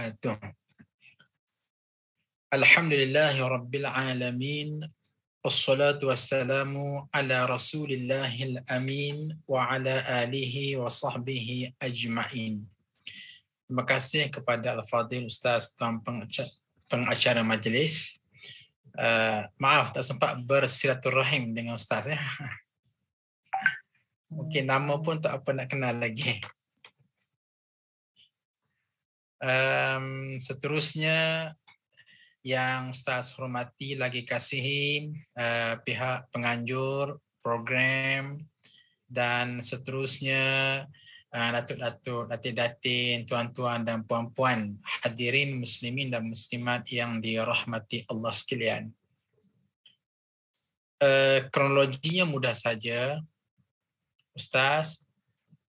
wabarakatuh. Ah, Alhamdulillah rabbil alamin. Wassalatu wassalamu ala rasulillahil amin wa ala alihi wa sahbihi ajma'in. Terima kasih kepada Al-Fadhil Ustaz Tuan Pengacara Majlis. Uh, maaf tak sempat bersilaturahim dengan Ustaz. Ya. Mungkin nama pun tak apa nak kenal lagi um, seterusnya yang Ustaz hormati lagi kasihi uh, pihak penganjur program dan seterusnya eh, datuk-datuk, uh, datin-datin, tuan-tuan dan puan-puan hadirin muslimin dan muslimat yang dirahmati Allah sekalian. Uh, kronologinya mudah saja. Ustaz,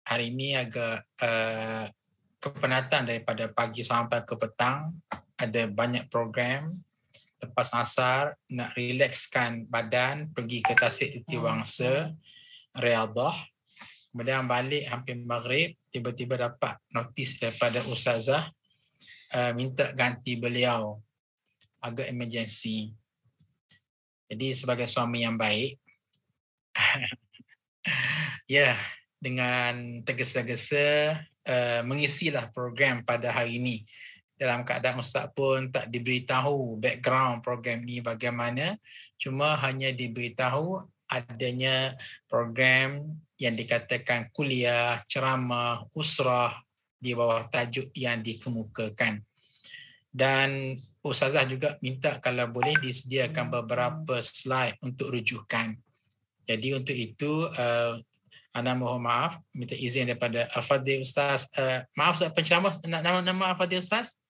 hari ini agak uh, kepenatan daripada pagi sampai ke petang ada banyak program lepas asar nak relaxkan badan pergi ke tasik titi wangsa riadah kemudian balik hampir maghrib tiba-tiba dapat notis daripada ustazah uh, minta ganti beliau agak emergency jadi sebagai suami yang baik ya yeah, dengan tergesa-gesa Eh, mengisilah program pada hari ini dalam keadaan ustaz pun tak diberitahu background program ini bagaimana cuma hanya diberitahu adanya program yang dikatakan kuliah ceramah usrah di bawah tajuk yang dikemukakan dan ustazah juga minta kalau boleh disediakan beberapa slide untuk rujukan jadi untuk itu eh, anda mohon maaf, minta izin daripada Al-Fadhil Ustaz. Uh, maaf, penceramah nama, nama Al-Fadhil Ustaz?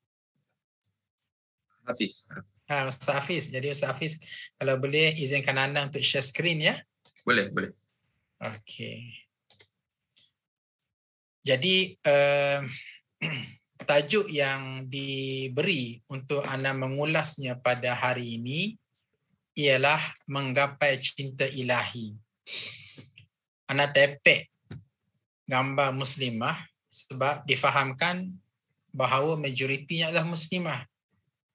Hafiz. Ha, Ustaz Hafiz. Jadi Ustaz Hafiz, kalau boleh izinkan anda untuk share screen ya? Boleh, boleh. Okey. Jadi, uh, tajuk yang diberi untuk anda mengulasnya pada hari ini ialah menggapai cinta ilahi anak tepek gambar muslimah sebab difahamkan bahawa majoritinya adalah muslimah.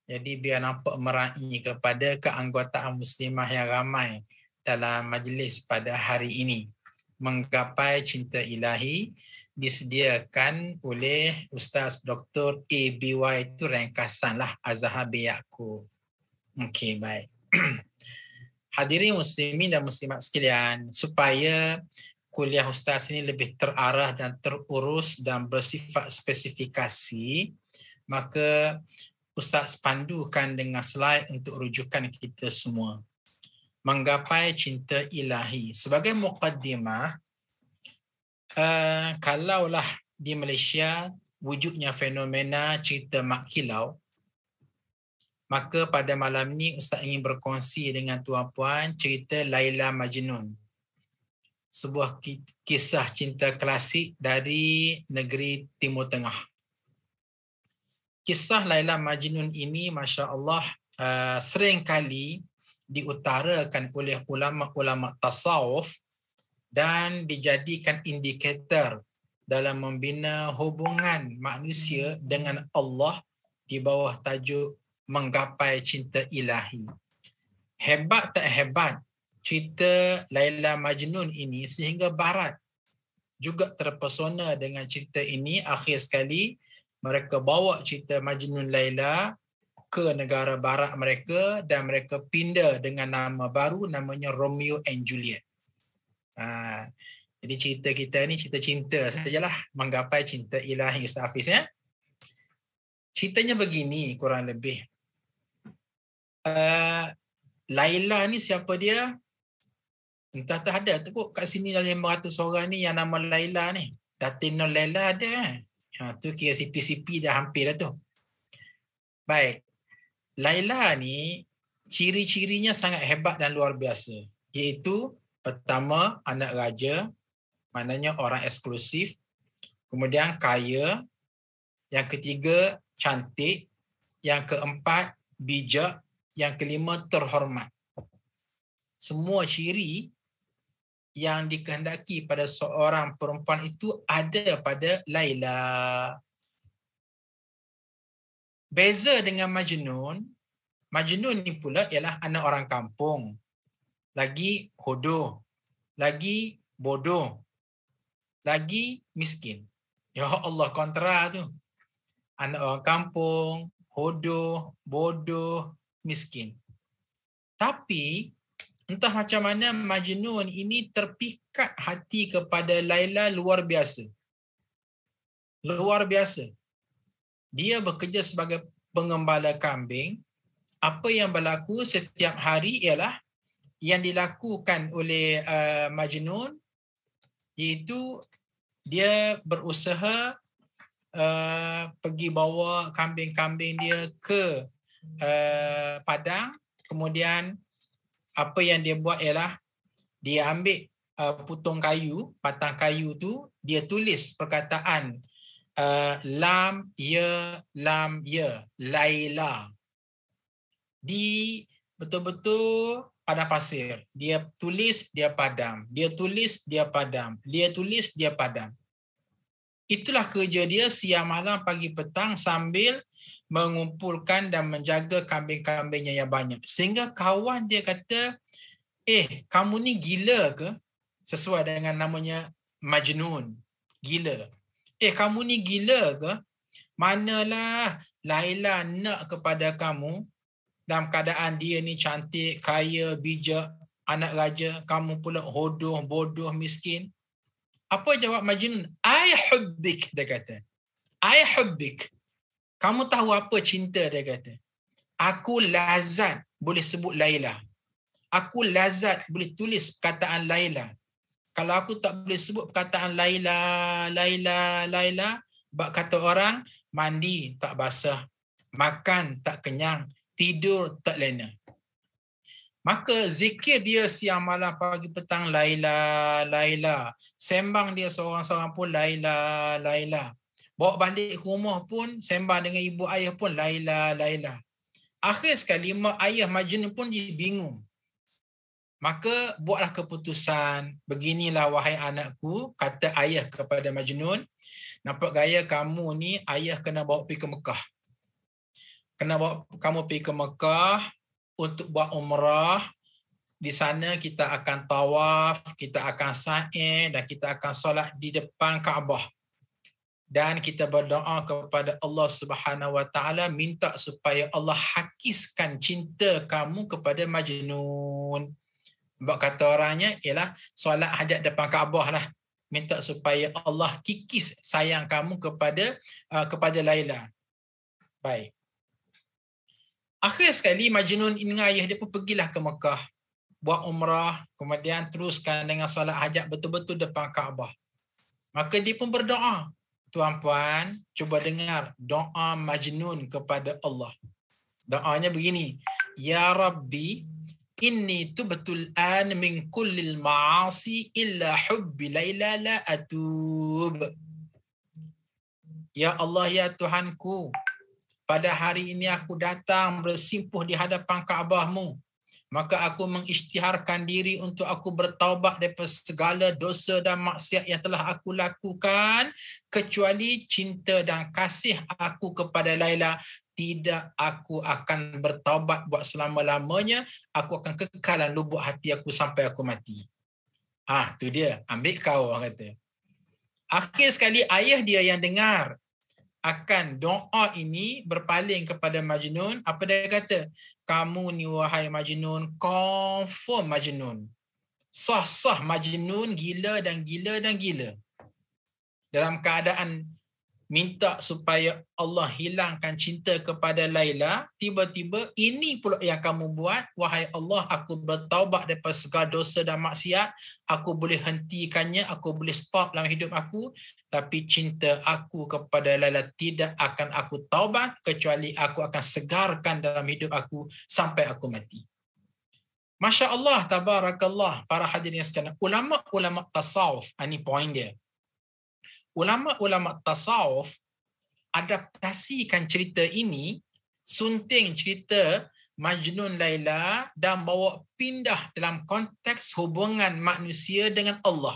Jadi biar nampak merai kepada keanggotaan muslimah yang ramai dalam majlis pada hari ini. Menggapai cinta ilahi disediakan oleh Ustaz Dr. ABY itu rengkasanlah Azhar Biyakku. Okey, baik. hadirin muslimin dan muslimat sekalian supaya kuliah ustaz ini lebih terarah dan terurus dan bersifat spesifikasi maka ustaz pandukan dengan slide untuk rujukan kita semua menggapai cinta ilahi sebagai mukadimah uh, eh, kalaulah di Malaysia wujudnya fenomena cinta mak kilau Maka pada malam ni Ustaz ingin berkongsi dengan tuan-puan cerita Laila Majnun. Sebuah kisah cinta klasik dari negeri Timur Tengah. Kisah Laila Majnun ini Masya Allah uh, sering kali diutarakan oleh ulama-ulama tasawuf dan dijadikan indikator dalam membina hubungan manusia dengan Allah di bawah tajuk menggapai cinta ilahi. Hebat tak hebat cerita Laila Majnun ini sehingga Barat juga terpesona dengan cerita ini. Akhir sekali mereka bawa cerita Majnun Laila ke negara Barat mereka dan mereka pindah dengan nama baru namanya Romeo and Juliet. Ha, jadi cerita kita ni cerita cinta sajalah menggapai cinta ilahi Ustaz Hafiz ya. Ceritanya begini kurang lebih uh, Laila ni siapa dia? Entah tak ada tu kok kat sini dalam 500 orang ni yang nama Laila ni. Datin Laila ada kan? Ha, tu kira CPCP dah hampir dah tu. Baik. Laila ni ciri-cirinya sangat hebat dan luar biasa. Iaitu pertama anak raja, maknanya orang eksklusif. Kemudian kaya. Yang ketiga cantik. Yang keempat bijak. Yang kelima, terhormat. Semua ciri yang dikehendaki pada seorang perempuan itu ada pada Laila. Beza dengan Majnun, Majnun ni pula ialah anak orang kampung. Lagi hodoh. Lagi bodoh. Lagi miskin. Ya Allah kontra tu. Anak orang kampung, hodoh, bodoh, miskin. Tapi entah macam mana Majnun ini terpikat hati kepada Laila luar biasa. Luar biasa. Dia bekerja sebagai pengembala kambing. Apa yang berlaku setiap hari ialah yang dilakukan oleh uh, Majnun iaitu dia berusaha uh, pergi bawa kambing-kambing dia ke uh, padang kemudian apa yang dia buat ialah dia ambil uh, putung kayu batang kayu tu dia tulis perkataan uh, lam ya lam ya laila di betul-betul pada pasir dia tulis dia padam dia tulis dia padam dia tulis dia padam itulah kerja dia siang malam pagi petang sambil mengumpulkan dan menjaga kambing-kambingnya yang banyak. Sehingga kawan dia kata, eh, kamu ni gila ke? Sesuai dengan namanya Majnun. Gila. Eh, kamu ni gila ke? Manalah Laila nak kepada kamu dalam keadaan dia ni cantik, kaya, bijak, anak raja, kamu pula hodoh, bodoh, miskin. Apa jawab Majnun? I hubbik, dia kata. I hubbik. Kamu tahu apa cinta dia kata. Aku lazat boleh sebut Laila. Aku lazat boleh tulis perkataan Laila. Kalau aku tak boleh sebut perkataan Laila, Laila, Laila, bak kata orang mandi tak basah, makan tak kenyang, tidur tak lena. Maka zikir dia siang malam pagi petang Laila, Laila. Sembang dia seorang-seorang pun Laila, Laila. Bawa balik ke rumah pun sembah dengan ibu ayah pun Laila Laila. Akhir sekali mak ayah Majnun pun jadi bingung. Maka buatlah keputusan, beginilah wahai anakku, kata ayah kepada Majnun, nampak gaya kamu ni ayah kena bawa pergi ke Mekah. Kena bawa kamu pergi ke Mekah untuk buat umrah. Di sana kita akan tawaf, kita akan sa'i dan kita akan solat di depan Kaabah dan kita berdoa kepada Allah Subhanahu wa taala minta supaya Allah hakiskan cinta kamu kepada Majnun. Sebab kata orangnya ialah solat hajat depan Kaabah lah. Minta supaya Allah kikis sayang kamu kepada uh, kepada Laila. Baik. Akhir sekali Majnun dengan ayah dia pun pergilah ke Mekah. Buat umrah. Kemudian teruskan dengan solat hajat betul-betul depan Kaabah. Maka dia pun berdoa tuan-puan cuba dengar doa majnun kepada Allah. Doanya begini. Ya Rabbi, inni betul an min kullil ma'asi illa hubbi layla la atub. Ya Allah, ya Tuhanku, pada hari ini aku datang bersimpuh di hadapan Kaabahmu maka aku mengisytiharkan diri untuk aku bertaubat daripada segala dosa dan maksiat yang telah aku lakukan kecuali cinta dan kasih aku kepada Laila tidak aku akan bertaubat buat selama-lamanya aku akan kekal dalam lubuk hati aku sampai aku mati ah tu dia ambil kau orang kata akhir sekali ayah dia yang dengar akan doa ini berpaling kepada Majnun, apa dia kata? Kamu ni wahai Majnun, confirm Majnun. Sah-sah Majnun gila dan gila dan gila. Dalam keadaan minta supaya Allah hilangkan cinta kepada Laila, tiba-tiba ini pula yang kamu buat, wahai Allah, aku bertaubat daripada segala dosa dan maksiat, aku boleh hentikannya, aku boleh stop dalam hidup aku, tapi cinta aku kepada Laila tidak akan aku taubat kecuali aku akan segarkan dalam hidup aku sampai aku mati. Masya Allah, tabarakallah, para hadirin sekalian. Ulama-ulama tasawuf, ini ah, poin dia. Ulama-ulama tasawuf adaptasikan cerita ini, sunting cerita Majnun Laila dan bawa pindah dalam konteks hubungan manusia dengan Allah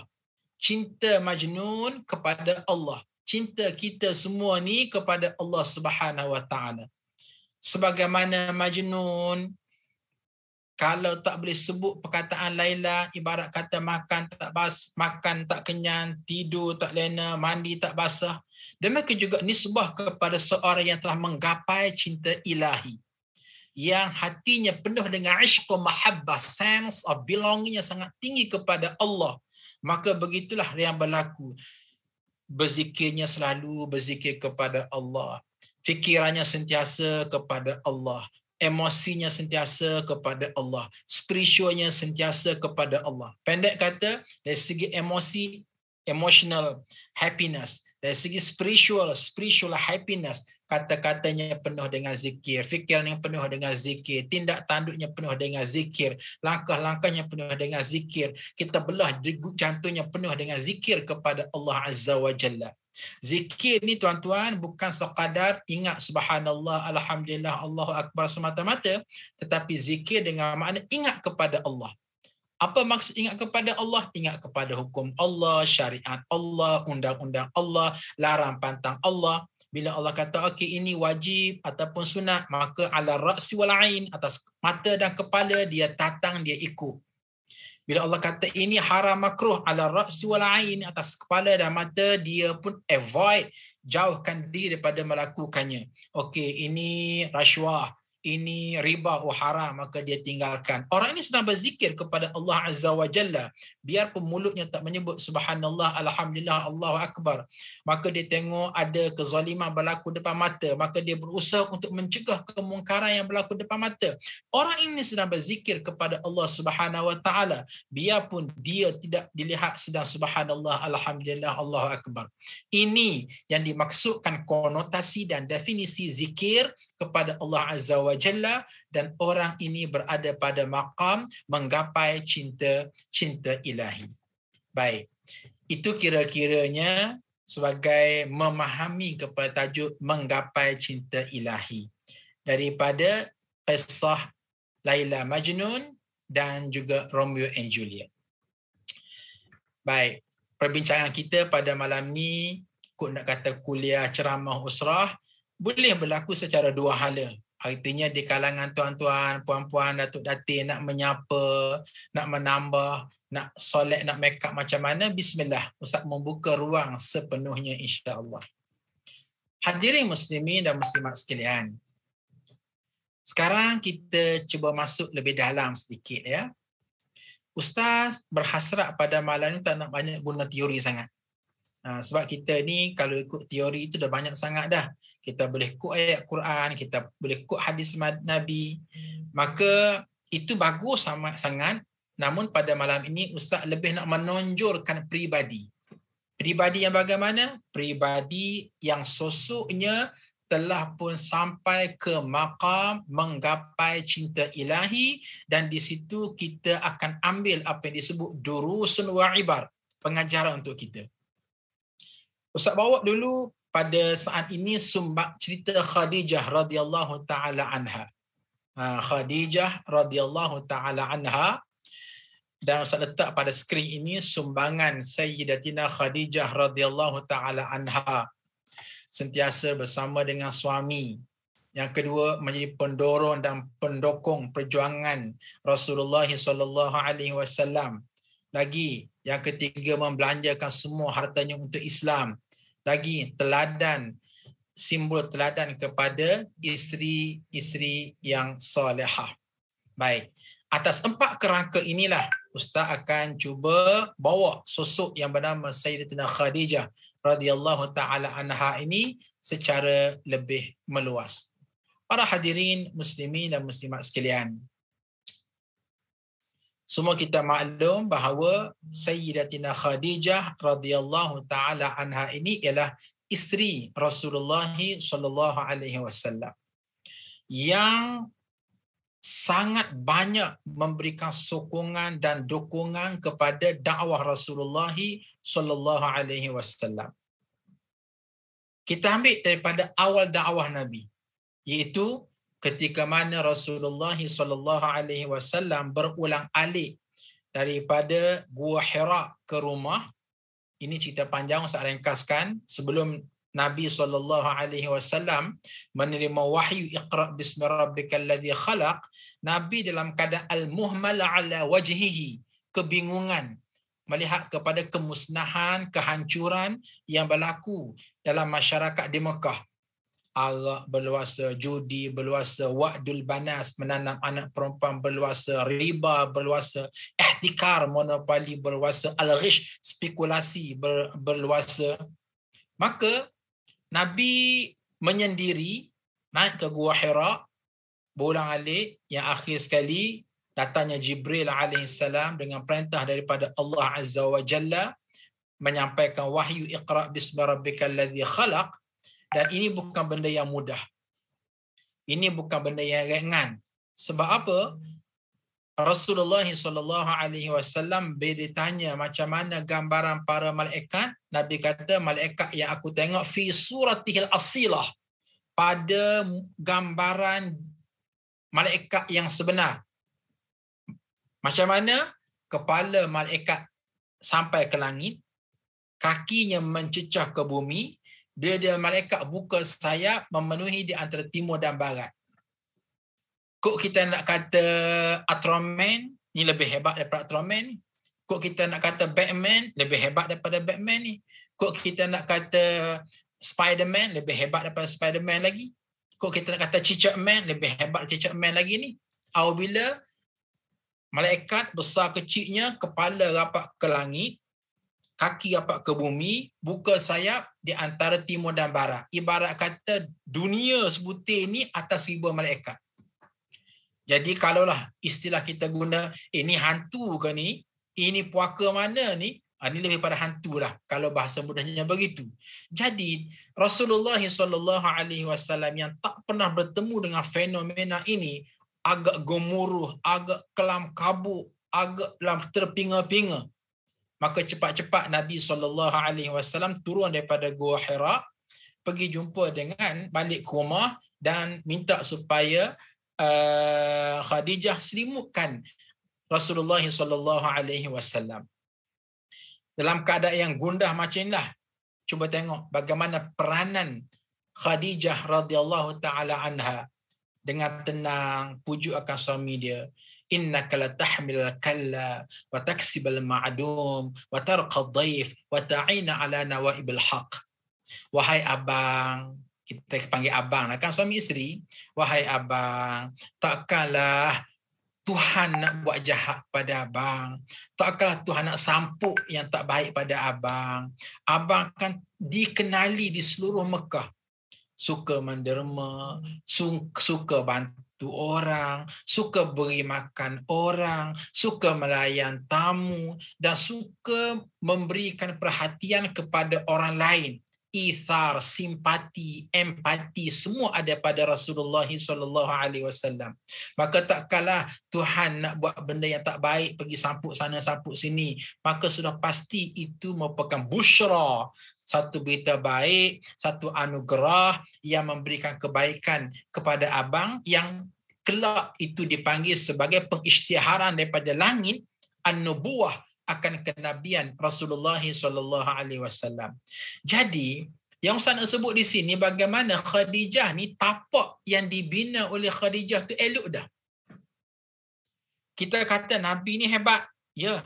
cinta majnun kepada Allah cinta kita semua ni kepada Allah Subhanahu wa taala sebagaimana majnun kalau tak boleh sebut perkataan Laila ibarat kata makan tak bas makan tak kenyang tidur tak lena mandi tak basah demikian juga nisbah kepada seorang yang telah menggapai cinta ilahi yang hatinya penuh dengan ishq mahabbah sense of belongingnya sangat tinggi kepada Allah maka begitulah yang berlaku berzikirnya selalu berzikir kepada Allah fikirannya sentiasa kepada Allah emosinya sentiasa kepada Allah spiritualnya sentiasa kepada Allah pendek kata dari segi emosi emotional happiness dari segi spiritual, spiritual happiness, kata-katanya penuh dengan zikir, fikiran yang penuh dengan zikir, tindak tanduknya penuh dengan zikir, langkah-langkahnya penuh dengan zikir, kita belah degup jantungnya penuh dengan zikir kepada Allah Azza wa Jalla. Zikir ni tuan-tuan bukan sekadar ingat subhanallah, alhamdulillah, Allahu Akbar semata-mata, tetapi zikir dengan makna ingat kepada Allah. Apa maksud ingat kepada Allah? Ingat kepada hukum Allah, syariat Allah, undang-undang Allah, larang pantang Allah. Bila Allah kata, okey ini wajib ataupun sunat, maka ala raksi wal atas mata dan kepala, dia tatang, dia ikut. Bila Allah kata ini haram makruh ala raksi wal atas kepala dan mata, dia pun avoid, jauhkan diri daripada melakukannya. Okey, ini rasuah, ini riba oh haram maka dia tinggalkan. Orang ini sedang berzikir kepada Allah Azza wa Jalla. Biar pemulutnya tak menyebut subhanallah, alhamdulillah, Allahu akbar. Maka dia tengok ada kezaliman berlaku depan mata, maka dia berusaha untuk mencegah kemungkaran yang berlaku depan mata. Orang ini sedang berzikir kepada Allah Subhanahu wa taala. Biarpun dia tidak dilihat sedang subhanallah, alhamdulillah, Allahu akbar. Ini yang dimaksudkan konotasi dan definisi zikir kepada Allah Azza wa jalla dan orang ini berada pada maqam menggapai cinta cinta ilahi. Baik. Itu kira-kiranya sebagai memahami kepada tajuk menggapai cinta ilahi. Daripada pesah Laila Majnun dan juga Romeo and Juliet. Baik, perbincangan kita pada malam ni kut nak kata kuliah ceramah usrah boleh berlaku secara dua hala Artinya di kalangan tuan-tuan, puan-puan, datuk datin nak menyapa, nak menambah, nak solat, nak make up macam mana, bismillah. Ustaz membuka ruang sepenuhnya insya-Allah. Hadirin muslimin dan muslimat sekalian. Sekarang kita cuba masuk lebih dalam sedikit ya. Ustaz berhasrat pada malam ini tak nak banyak guna teori sangat. Ha, sebab kita ni kalau ikut teori itu dah banyak sangat dah. Kita boleh ikut ayat Quran, kita boleh ikut hadis Nabi. Maka itu bagus sama sangat. Namun pada malam ini ustaz lebih nak menonjolkan pribadi. Pribadi yang bagaimana? Pribadi yang sosoknya telah pun sampai ke makam menggapai cinta ilahi dan di situ kita akan ambil apa yang disebut durusun wa ibar pengajaran untuk kita. Ustaz bawa dulu pada saat ini sumbak cerita Khadijah radhiyallahu taala anha. Ha, Khadijah radhiyallahu taala anha dan saya letak pada skrin ini sumbangan Sayyidatina Khadijah radhiyallahu taala anha sentiasa bersama dengan suami yang kedua menjadi pendorong dan pendokong perjuangan Rasulullah sallallahu alaihi wasallam lagi yang ketiga membelanjakan semua hartanya untuk Islam lagi teladan simbol teladan kepada isteri-isteri yang solehah. Baik. Atas empat kerangka inilah ustaz akan cuba bawa sosok yang bernama Sayyidatina Khadijah radhiyallahu taala anha ini secara lebih meluas. Para hadirin muslimin dan muslimat sekalian, semua kita maklum bahawa Sayyidatina Khadijah radhiyallahu taala anha ini ialah isteri Rasulullah sallallahu alaihi wasallam yang sangat banyak memberikan sokongan dan dukungan kepada dakwah Rasulullah sallallahu alaihi wasallam. Kita ambil daripada awal dakwah Nabi iaitu ketika mana Rasulullah sallallahu alaihi wasallam berulang alik daripada Gua Hira ke rumah ini cerita panjang saya ringkaskan sebelum Nabi sallallahu alaihi wasallam menerima wahyu Iqra bismi rabbikal ladzi khalaq Nabi dalam keadaan al-muhmal ala wajhihi kebingungan melihat kepada kemusnahan kehancuran yang berlaku dalam masyarakat di Mekah arak berluasa, judi berluasa, wadul banas menanam anak perempuan berluasa, riba berluasa, ihtikar monopoli berluasa, al-ghish spekulasi ber, berluasa. Maka Nabi menyendiri naik ke Gua Hira, bulan alik yang akhir sekali datangnya Jibril alaihissalam dengan perintah daripada Allah Azza wa Jalla menyampaikan wahyu iqra bismarabbika rabbikal ladzi khalaq dan ini bukan benda yang mudah. Ini bukan benda yang ringan. Sebab apa? Rasulullah sallallahu alaihi wasallam ditanya macam mana gambaran para malaikat? Nabi kata malaikat yang aku tengok fi suratil asilah pada gambaran malaikat yang sebenar. Macam mana kepala malaikat sampai ke langit, kakinya mencecah ke bumi, dia dia malaikat buka sayap memenuhi di antara timur dan barat. Kok kita nak kata Ultraman ni lebih hebat daripada Ultraman ni. Kok kita nak kata Batman lebih hebat daripada Batman ni. Kok kita nak kata Spider-Man lebih hebat daripada Spider-Man lagi. Kok kita nak kata Cicak Man lebih hebat daripada Cicak Man lagi ni. Apabila malaikat besar kecilnya kepala rapat ke langit kaki apa ke bumi, buka sayap di antara timur dan barat. Ibarat kata dunia sebutir ini atas ribu malaikat. Jadi kalaulah istilah kita guna, ini eh, hantu ke ni? Ini puaka mana ni? Ha, ah, ini lebih pada hantu lah kalau bahasa mudahnya begitu. Jadi Rasulullah SAW yang tak pernah bertemu dengan fenomena ini agak gemuruh, agak kelam kabut, agak terpinga-pinga. Maka cepat-cepat Nabi SAW turun daripada Gua Hira, pergi jumpa dengan balik ke rumah dan minta supaya uh, Khadijah selimutkan Rasulullah SAW. Dalam keadaan yang gundah macam inilah, cuba tengok bagaimana peranan Khadijah radhiyallahu taala anha dengan tenang pujuk akan suami dia Inna la tahmil al wa taksib al ma'dum wa tarqa al wa ta'ina ala nawaib al haq wahai abang kita panggil abang lah kan suami isteri wahai abang tak takkanlah Tuhan nak buat jahat pada abang. Tak Takkanlah Tuhan nak sampuk yang tak baik pada abang. Abang kan dikenali di seluruh Mekah. Suka menderma, suka bantu Tu orang, suka beri makan orang, suka melayan tamu dan suka memberikan perhatian kepada orang lain ithar, simpati, empati semua ada pada Rasulullah sallallahu alaihi wasallam. Maka tak kalah Tuhan nak buat benda yang tak baik pergi sampuk sana sampuk sini, maka sudah pasti itu merupakan busra, satu berita baik, satu anugerah yang memberikan kebaikan kepada abang yang kelak itu dipanggil sebagai pengisytiharan daripada langit an-nubuwah akan kenabian Rasulullah sallallahu alaihi wasallam. Jadi, yang saya nak sebut di sini bagaimana Khadijah ni tapak yang dibina oleh Khadijah tu elok dah. Kita kata nabi ni hebat, ya.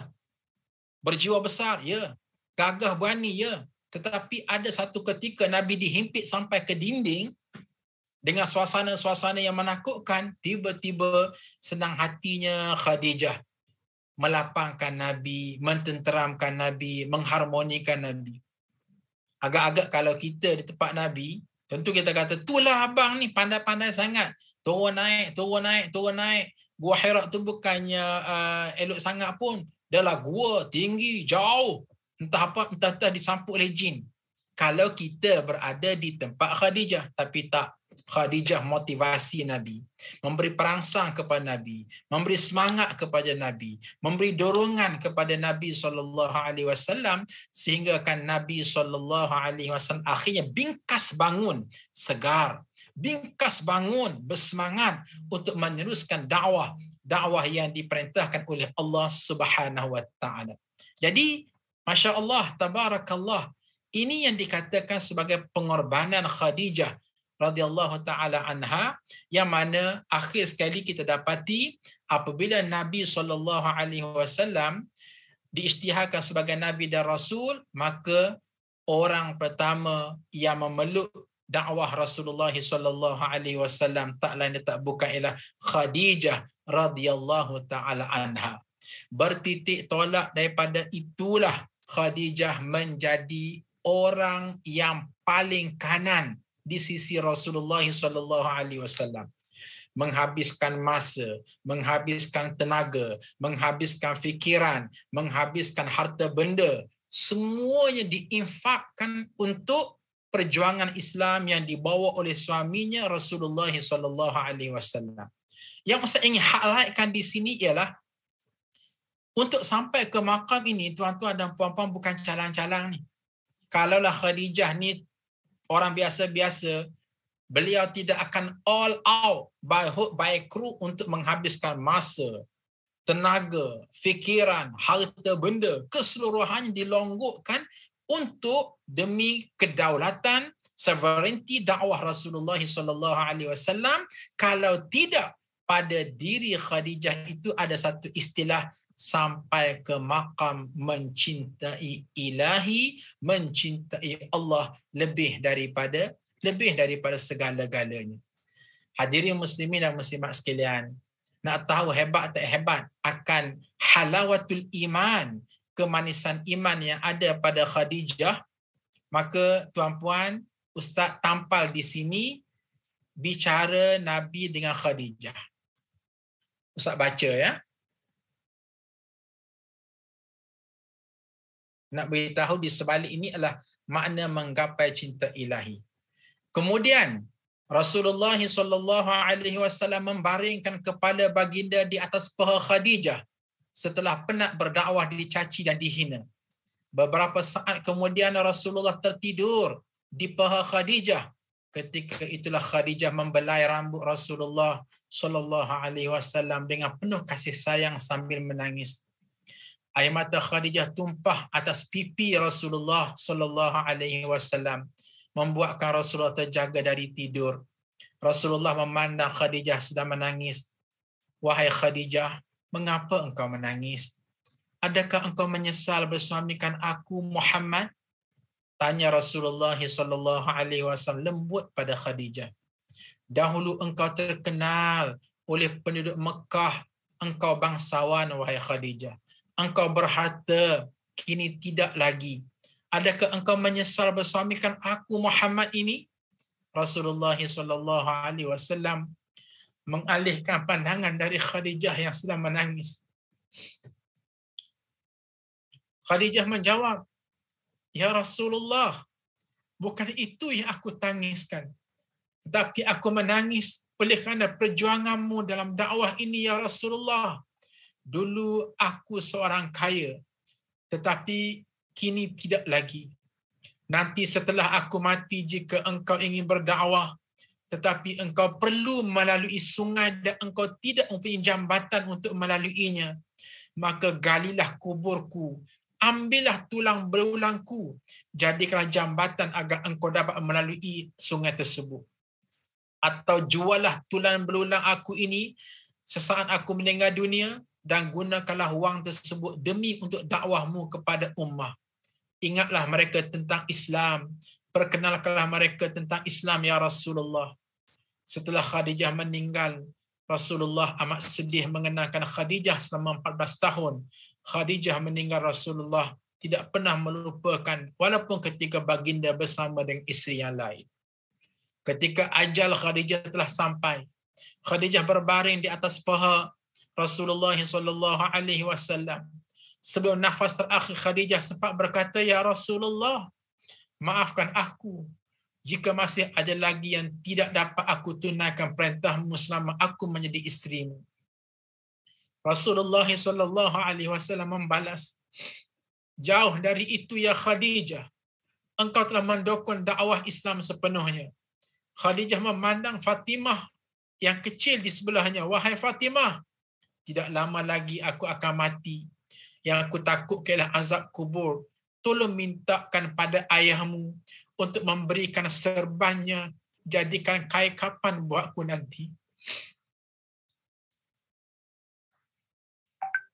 Berjiwa besar, ya. Gagah berani, ya. Tetapi ada satu ketika nabi dihimpit sampai ke dinding dengan suasana-suasana yang menakutkan, tiba-tiba senang hatinya Khadijah melapangkan Nabi, mententeramkan Nabi, mengharmonikan Nabi. Agak-agak kalau kita di tempat Nabi, tentu kita kata, tu lah abang ni pandai-pandai sangat. Turun naik, turun naik, turun naik. Gua Herak tu bukannya uh, elok sangat pun. Dia lah gua tinggi, jauh. Entah apa, entah-entah disampuk oleh jin. Kalau kita berada di tempat Khadijah, tapi tak. Khadijah motivasi Nabi, memberi perangsang kepada Nabi, memberi semangat kepada Nabi, memberi dorongan kepada Nabi saw sehingga kan Nabi saw akhirnya bingkas bangun segar, bingkas bangun bersemangat untuk meneruskan dakwah, dakwah yang diperintahkan oleh Allah Subhanahu wa taala. Jadi, masya-Allah tabarakallah ini yang dikatakan sebagai pengorbanan Khadijah radhiyallahu taala anha yang mana akhir sekali kita dapati apabila Nabi sallallahu alaihi wasallam diisytiharkan sebagai nabi dan rasul maka orang pertama yang memeluk dakwah Rasulullah sallallahu alaihi wasallam tak lain tak bukan ialah Khadijah radhiyallahu taala anha. Bertitik tolak daripada itulah Khadijah menjadi orang yang paling kanan di sisi Rasulullah sallallahu alaihi wasallam menghabiskan masa, menghabiskan tenaga, menghabiskan fikiran, menghabiskan harta benda, semuanya diinfakkan untuk perjuangan Islam yang dibawa oleh suaminya Rasulullah sallallahu alaihi wasallam. Yang saya ingin highlightkan di sini ialah untuk sampai ke makam ini tuan-tuan dan puan-puan bukan calang-calang ni. Kalaulah Khadijah ni orang biasa-biasa, beliau tidak akan all out by hook by crew untuk menghabiskan masa, tenaga, fikiran, harta benda, keseluruhannya dilonggokkan untuk demi kedaulatan sovereignty dakwah Rasulullah SAW kalau tidak pada diri Khadijah itu ada satu istilah sampai ke makam mencintai ilahi, mencintai Allah lebih daripada lebih daripada segala-galanya. Hadirin muslimin dan muslimat sekalian, nak tahu hebat tak hebat akan halawatul iman, kemanisan iman yang ada pada Khadijah, maka tuan-puan, Ustaz tampal di sini bicara Nabi dengan Khadijah. Ustaz baca ya. nak beritahu di sebalik ini adalah makna menggapai cinta ilahi. Kemudian Rasulullah sallallahu alaihi wasallam membaringkan kepala baginda di atas paha Khadijah setelah penat berdakwah dicaci dan dihina. Beberapa saat kemudian Rasulullah tertidur di paha Khadijah. Ketika itulah Khadijah membelai rambut Rasulullah sallallahu alaihi wasallam dengan penuh kasih sayang sambil menangis air mata Khadijah tumpah atas pipi Rasulullah sallallahu alaihi wasallam membuatkan Rasulullah terjaga dari tidur Rasulullah memandang Khadijah sedang menangis wahai Khadijah mengapa engkau menangis adakah engkau menyesal bersuamikan aku Muhammad tanya Rasulullah sallallahu alaihi wasallam lembut pada Khadijah dahulu engkau terkenal oleh penduduk Mekah engkau bangsawan wahai Khadijah engkau berharta kini tidak lagi. Adakah engkau menyesal bersuamikan aku Muhammad ini? Rasulullah sallallahu alaihi wasallam mengalihkan pandangan dari Khadijah yang sedang menangis. Khadijah menjawab, "Ya Rasulullah, bukan itu yang aku tangiskan, tetapi aku menangis oleh kerana perjuanganmu dalam dakwah ini ya Rasulullah." dulu aku seorang kaya tetapi kini tidak lagi nanti setelah aku mati jika engkau ingin berdakwah tetapi engkau perlu melalui sungai dan engkau tidak mempunyai jambatan untuk melaluinya maka galilah kuburku ambillah tulang berulangku jadikanlah jambatan agar engkau dapat melalui sungai tersebut atau jualah tulang berulang aku ini sesaat aku meninggal dunia dan gunakanlah wang tersebut demi untuk dakwahmu kepada ummah. Ingatlah mereka tentang Islam. Perkenalkanlah mereka tentang Islam, Ya Rasulullah. Setelah Khadijah meninggal, Rasulullah amat sedih mengenakan Khadijah selama 14 tahun. Khadijah meninggal Rasulullah tidak pernah melupakan walaupun ketika baginda bersama dengan isteri yang lain. Ketika ajal Khadijah telah sampai, Khadijah berbaring di atas paha Rasulullah sallallahu alaihi wasallam. Sebelum nafas terakhir Khadijah sempat berkata ya Rasulullah, maafkan aku jika masih ada lagi yang tidak dapat aku tunaikan perintahmu selama aku menjadi isterimu. Rasulullah sallallahu alaihi wasallam membalas, jauh dari itu ya Khadijah, engkau telah mendukung dakwah Islam sepenuhnya. Khadijah memandang Fatimah yang kecil di sebelahnya. Wahai Fatimah, tidak lama lagi aku akan mati. Yang aku takut ialah azab kubur. Tolong mintakan pada ayahmu untuk memberikan serbannya jadikan kain kapan buatku nanti.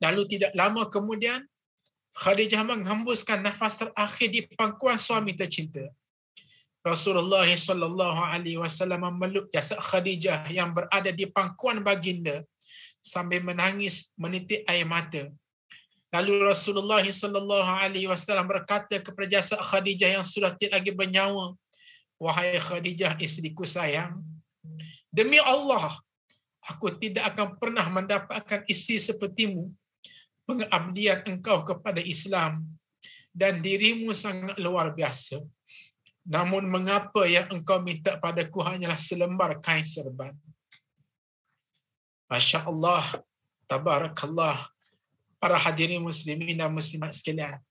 Lalu tidak lama kemudian, Khadijah menghembuskan nafas terakhir di pangkuan suami tercinta. Rasulullah SAW memeluk jasad Khadijah yang berada di pangkuan baginda sambil menangis menitik air mata. Lalu Rasulullah SAW berkata kepada jasa Khadijah yang sudah tidak lagi bernyawa, "Wahai Khadijah istriku sayang, demi Allah, aku tidak akan pernah mendapatkan isteri sepertimu. Pengabdian engkau kepada Islam dan dirimu sangat luar biasa. Namun mengapa yang engkau minta padaku hanyalah selembar kain serban?" Masya Allah, tabarakallah, para hadirin muslimin dan muslimat sekalian.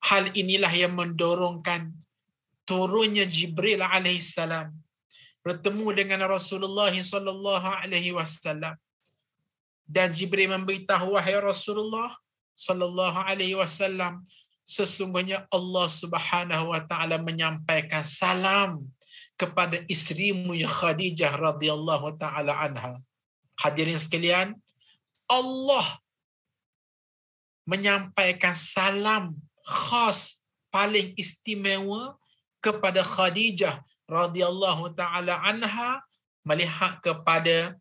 Hal inilah yang mendorongkan turunnya Jibril alaihissalam bertemu dengan Rasulullah sallallahu alaihi wasallam dan Jibril memberitahu wahai Rasulullah sallallahu alaihi wasallam sesungguhnya Allah Subhanahu wa taala menyampaikan salam kepada isterimu ya Khadijah radhiyallahu taala anha. Hadirin sekalian, Allah menyampaikan salam khas paling istimewa kepada Khadijah radhiyallahu taala anha melihat kepada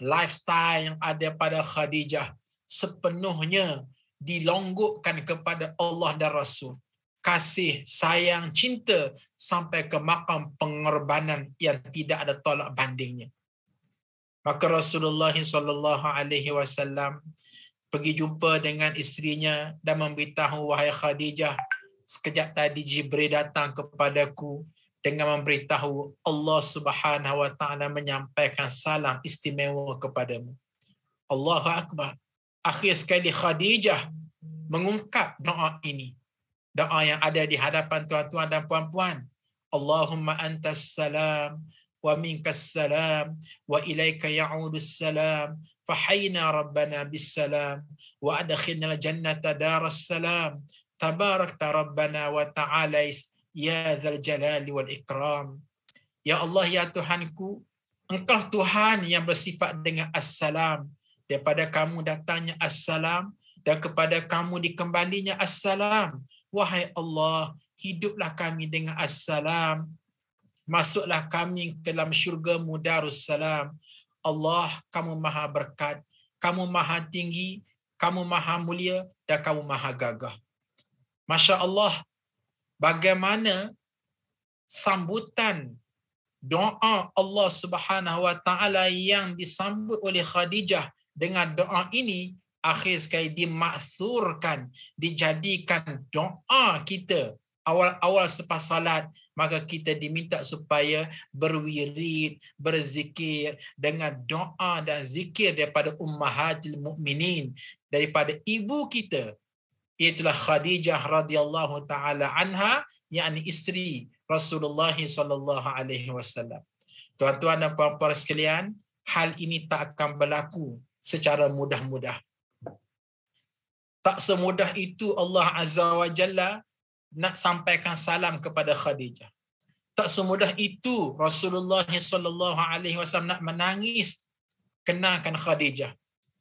lifestyle yang ada pada Khadijah sepenuhnya dilonggokkan kepada Allah dan Rasul kasih sayang cinta sampai ke makam pengorbanan yang tidak ada tolak bandingnya maka Rasulullah sallallahu alaihi wasallam pergi jumpa dengan istrinya dan memberitahu wahai Khadijah sekejap tadi Jibril datang kepadaku dengan memberitahu Allah Subhanahu wa taala menyampaikan salam istimewa kepadamu. Allahu akbar. Akhir sekali Khadijah mengungkap doa ini doa yang ada di hadapan tuan-tuan dan puan-puan. Allahumma antas salam wa minkas salam wa ilaika ya'udus salam fa salam, wa فحينا ربنا بالسلام وأدخلنا الجنة دار السلام تبارك ربنا ya يا ذا wal ikram. Ya Allah ya Tuhanku engkau Tuhan yang bersifat dengan assalam daripada kamu datangnya assalam dan kepada kamu dikembalinya assalam Wahai Allah, hiduplah kami dengan assalam. Masuklah kami ke dalam syurga mudarussalam. Allah, kamu maha berkat. Kamu maha tinggi. Kamu maha mulia. Dan kamu maha gagah. Masya Allah, bagaimana sambutan doa Allah Subhanahu wa taala yang disambut oleh Khadijah dengan doa ini akhir sekali dimakthurkan, dijadikan doa kita awal-awal selepas salat, maka kita diminta supaya berwirid, berzikir dengan doa dan zikir daripada ummahatil mukminin daripada ibu kita iaitulah Khadijah radhiyallahu taala anha yakni isteri Rasulullah sallallahu alaihi wasallam. Tuan-tuan dan puan-puan sekalian, hal ini tak akan berlaku secara mudah-mudah tak semudah itu Allah Azza wa Jalla nak sampaikan salam kepada Khadijah. Tak semudah itu Rasulullah SAW nak menangis kenakan Khadijah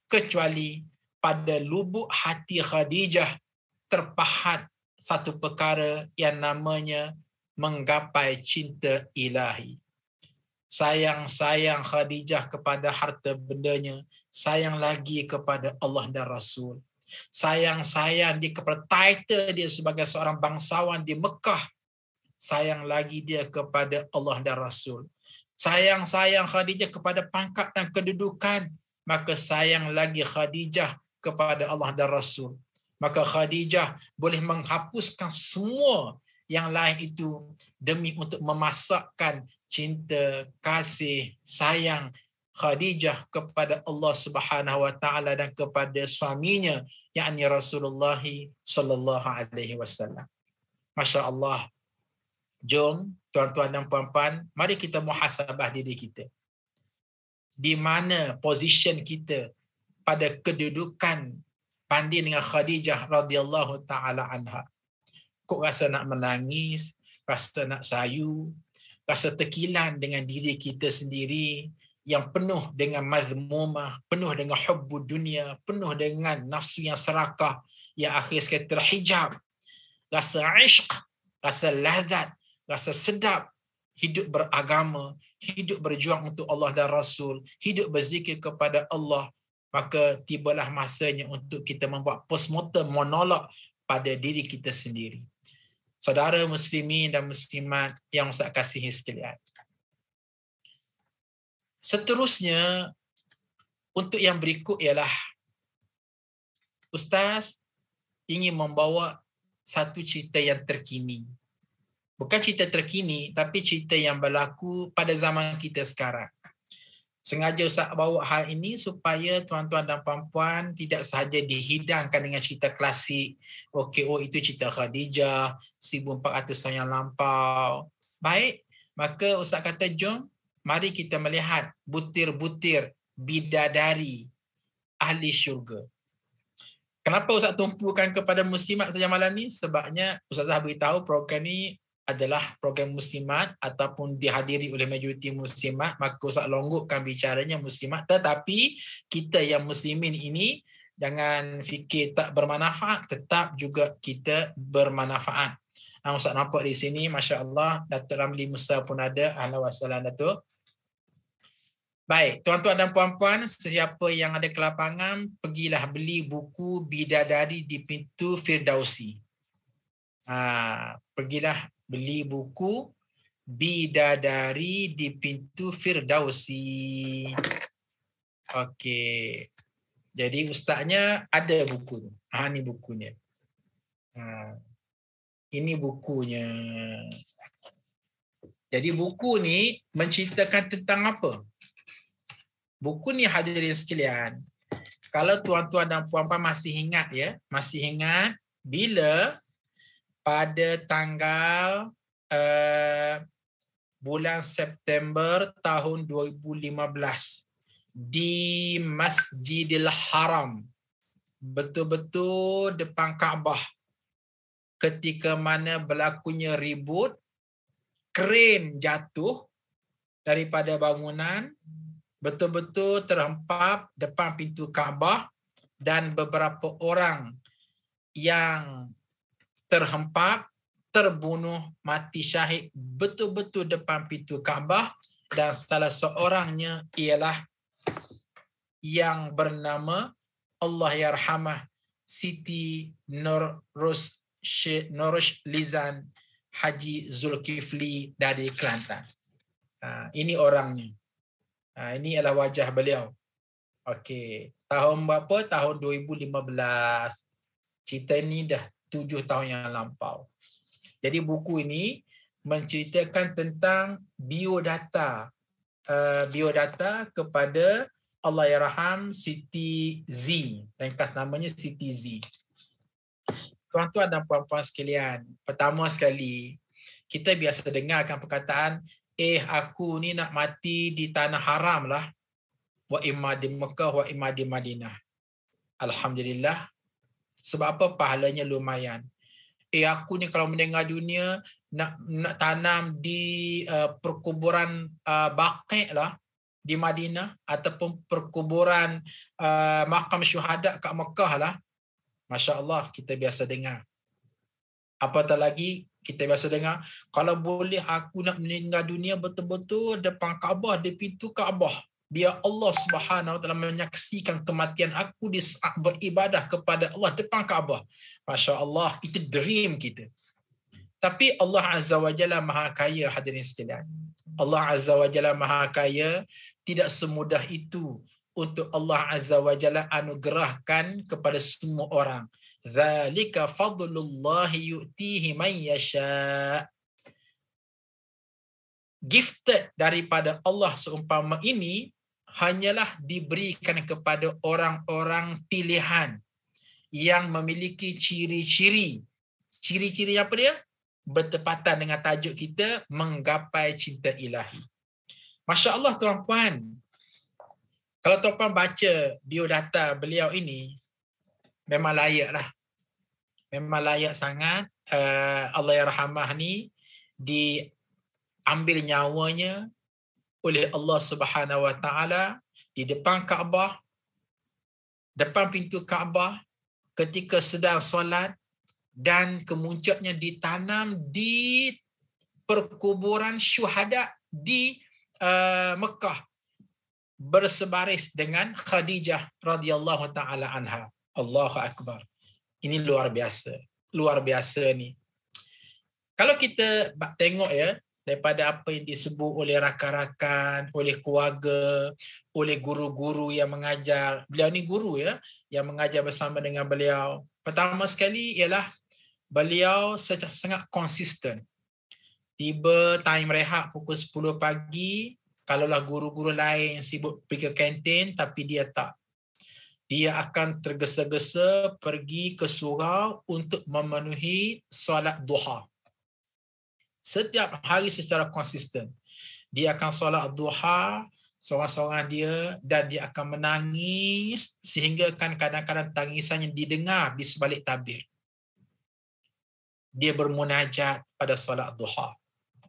kecuali pada lubuk hati Khadijah terpahat satu perkara yang namanya menggapai cinta ilahi. Sayang-sayang Khadijah kepada harta bendanya, sayang lagi kepada Allah dan Rasul sayang saya dia kepada title dia sebagai seorang bangsawan di Mekah sayang lagi dia kepada Allah dan Rasul sayang sayang Khadijah kepada pangkat dan kedudukan maka sayang lagi Khadijah kepada Allah dan Rasul maka Khadijah boleh menghapuskan semua yang lain itu demi untuk memasakkan cinta kasih sayang Khadijah kepada Allah Subhanahu wa taala dan kepada suaminya yakni Rasulullah sallallahu alaihi wasallam. Masya-Allah. Jom tuan-tuan dan puan-puan, mari kita muhasabah diri kita. Di mana posisi kita pada kedudukan banding dengan Khadijah radhiyallahu taala anha. Kok rasa nak menangis, rasa nak sayu, rasa tekilan dengan diri kita sendiri, yang penuh dengan mazmumah, penuh dengan hubbud dunia, penuh dengan nafsu yang serakah, yang akhir sekali terhijab. Rasa ishq, rasa lahzat, rasa sedap. Hidup beragama, hidup berjuang untuk Allah dan Rasul, hidup berzikir kepada Allah. Maka tibalah masanya untuk kita membuat postmortem monolog pada diri kita sendiri. Saudara muslimin dan muslimat yang saya kasihi sekalian. Seterusnya, untuk yang berikut ialah Ustaz ingin membawa satu cerita yang terkini. Bukan cerita terkini, tapi cerita yang berlaku pada zaman kita sekarang. Sengaja Ustaz bawa hal ini supaya tuan-tuan dan puan-puan tidak sahaja dihidangkan dengan cerita klasik. Okey, oh itu cerita Khadijah, 1400 tahun yang lampau. Baik, maka Ustaz kata jom mari kita melihat butir-butir bidadari ahli syurga. Kenapa Ustaz tumpukan kepada muslimat saja malam ni? Sebabnya Ustazah beritahu program ni adalah program muslimat ataupun dihadiri oleh majoriti muslimat. Maka Ustaz longgokkan bicaranya muslimat. Tetapi kita yang muslimin ini jangan fikir tak bermanfaat. Tetap juga kita bermanfaat. Ha, Ustaz nampak di sini, Masya Allah, Dato' Ramli Musa pun ada. Alhamdulillah, wassalam Dato'. Baik, tuan-tuan dan puan-puan, sesiapa yang ada ke lapangan, pergilah beli buku Bidadari di Pintu Firdausi. Ha, pergilah beli buku Bidadari di Pintu Firdausi. Okey. Jadi ustaznya ada buku. Ha, ni bukunya. Ha, ini bukunya. Jadi buku ni menceritakan tentang apa? Buku ni hadirin sekalian. Kalau tuan-tuan dan puan-puan masih ingat ya, masih ingat bila pada tanggal uh, bulan September tahun 2015 di Masjidil Haram betul-betul depan Kaabah ketika mana berlakunya ribut, kren jatuh daripada bangunan, betul-betul terhempap depan pintu Kaabah dan beberapa orang yang terhempap terbunuh mati syahid betul-betul depan pintu Kaabah dan salah seorangnya ialah yang bernama Allah Yarhamah Siti Nur Rus Syed Norosh Lizan Haji Zulkifli dari Kelantan. Ha, ini orangnya. Ha, ini adalah wajah beliau. Okey, tahun berapa? Tahun 2015. Cerita ini dah tujuh tahun yang lampau. Jadi buku ini menceritakan tentang biodata eh, biodata kepada Allahyarham Yarham Siti Z. Ringkas namanya Siti Z tuan-tuan dan puan-puan sekalian, pertama sekali, kita biasa dengarkan perkataan, eh aku ni nak mati di tanah haram lah. Wa imma di Mekah, wa imma di Madinah. Alhamdulillah. Sebab apa? Pahalanya lumayan. Eh aku ni kalau mendengar dunia, nak, nak tanam di uh, perkuburan uh, eh, bakik lah di Madinah ataupun perkuburan uh, makam syuhada kat Mekah lah Masya Allah kita biasa dengar. Apatah lagi kita biasa dengar, kalau boleh aku nak meninggal dunia betul-betul depan Kaabah, di pintu Kaabah. Biar Allah subhanahu wa ta'ala menyaksikan kematian aku di saat beribadah kepada Allah depan Kaabah. Masya Allah, itu dream kita. Tapi Allah Azza wa Jalla maha kaya hadirin sekalian. Allah Azza wa Jalla maha kaya tidak semudah itu untuk Allah Azza wa Jalla anugerahkan kepada semua orang. Zalika fadlullahi yu'tihi man yasha. Gifted daripada Allah seumpama ini hanyalah diberikan kepada orang-orang pilihan yang memiliki ciri-ciri. Ciri-ciri apa dia? Bertepatan dengan tajuk kita, menggapai cinta ilahi. Masya Allah tuan-puan, kalau tuan-puan baca biodata beliau ini, memang layak lah. Memang layak sangat. Uh, Allah Ya Rahmah ni diambil nyawanya oleh Allah Subhanahu Wa Taala di depan Kaabah, depan pintu Kaabah ketika sedang solat dan kemuncaknya ditanam di perkuburan syuhada di uh, Mekah bersebaris dengan Khadijah radhiyallahu taala anha. Allahu akbar. Ini luar biasa. Luar biasa ni. Kalau kita tengok ya daripada apa yang disebut oleh rakan-rakan, oleh keluarga, oleh guru-guru yang mengajar. Beliau ni guru ya yang mengajar bersama dengan beliau. Pertama sekali ialah beliau sangat konsisten. Tiba time rehat pukul 10 pagi, kalaulah guru-guru lain sibuk pergi ke kantin tapi dia tak dia akan tergesa-gesa pergi ke surau untuk memenuhi solat duha setiap hari secara konsisten dia akan solat duha seorang-seorang dia dan dia akan menangis sehingga kan kadang-kadang tangisannya didengar di sebalik tabir dia bermunajat pada solat duha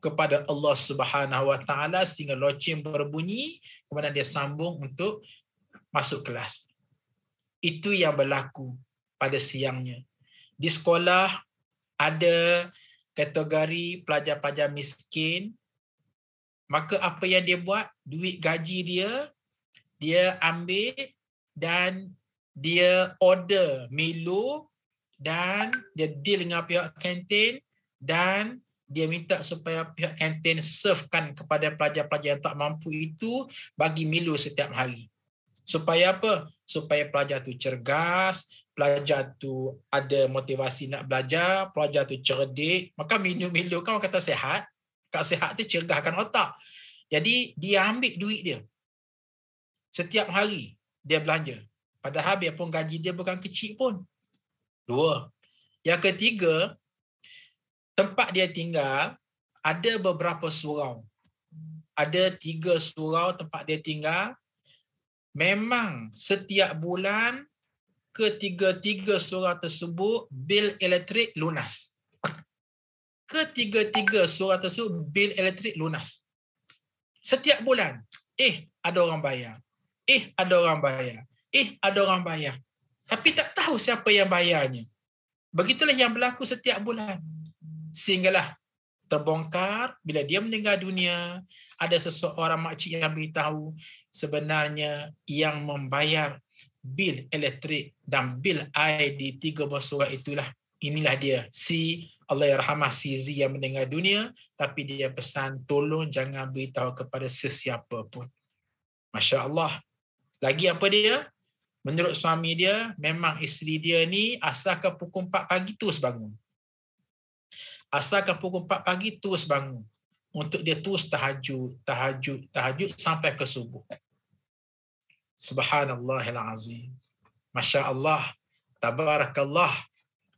kepada Allah Subhanahu Wa Taala sehingga loceng berbunyi kemudian dia sambung untuk masuk kelas. Itu yang berlaku pada siangnya. Di sekolah ada kategori pelajar-pelajar miskin. Maka apa yang dia buat? Duit gaji dia dia ambil dan dia order Milo dan dia deal dengan pihak kantin dan dia minta supaya pihak kantin servekan kepada pelajar-pelajar yang tak mampu itu bagi milu setiap hari. Supaya apa? Supaya pelajar tu cergas, pelajar tu ada motivasi nak belajar, pelajar tu cerdik, maka minum milu kau kata sehat. kau sehat tu cergahkan otak. Jadi dia ambil duit dia. Setiap hari dia belanja. Padahal biarpun gaji dia bukan kecil pun. Dua. Yang ketiga, tempat dia tinggal ada beberapa surau. Ada tiga surau tempat dia tinggal. Memang setiap bulan ketiga-tiga surau tersebut bil elektrik lunas. Ketiga-tiga surau tersebut bil elektrik lunas. Setiap bulan. Eh, ada orang bayar. Eh, ada orang bayar. Eh, ada orang bayar. Tapi tak tahu siapa yang bayarnya. Begitulah yang berlaku setiap bulan sehinggalah terbongkar bila dia meninggal dunia ada seseorang makcik yang beritahu sebenarnya yang membayar bil elektrik dan bil air di tiga bersurat itulah inilah dia si Allah Yarhamah si Z yang meninggal dunia tapi dia pesan tolong jangan beritahu kepada sesiapa pun Masya Allah lagi apa dia menurut suami dia memang isteri dia ni asalkan pukul 4 pagi terus bangun asalkan pukul 4 pagi terus bangun untuk dia terus tahajud tahajud tahajud sampai ke subuh subhanallahil azim Allah tabarakallah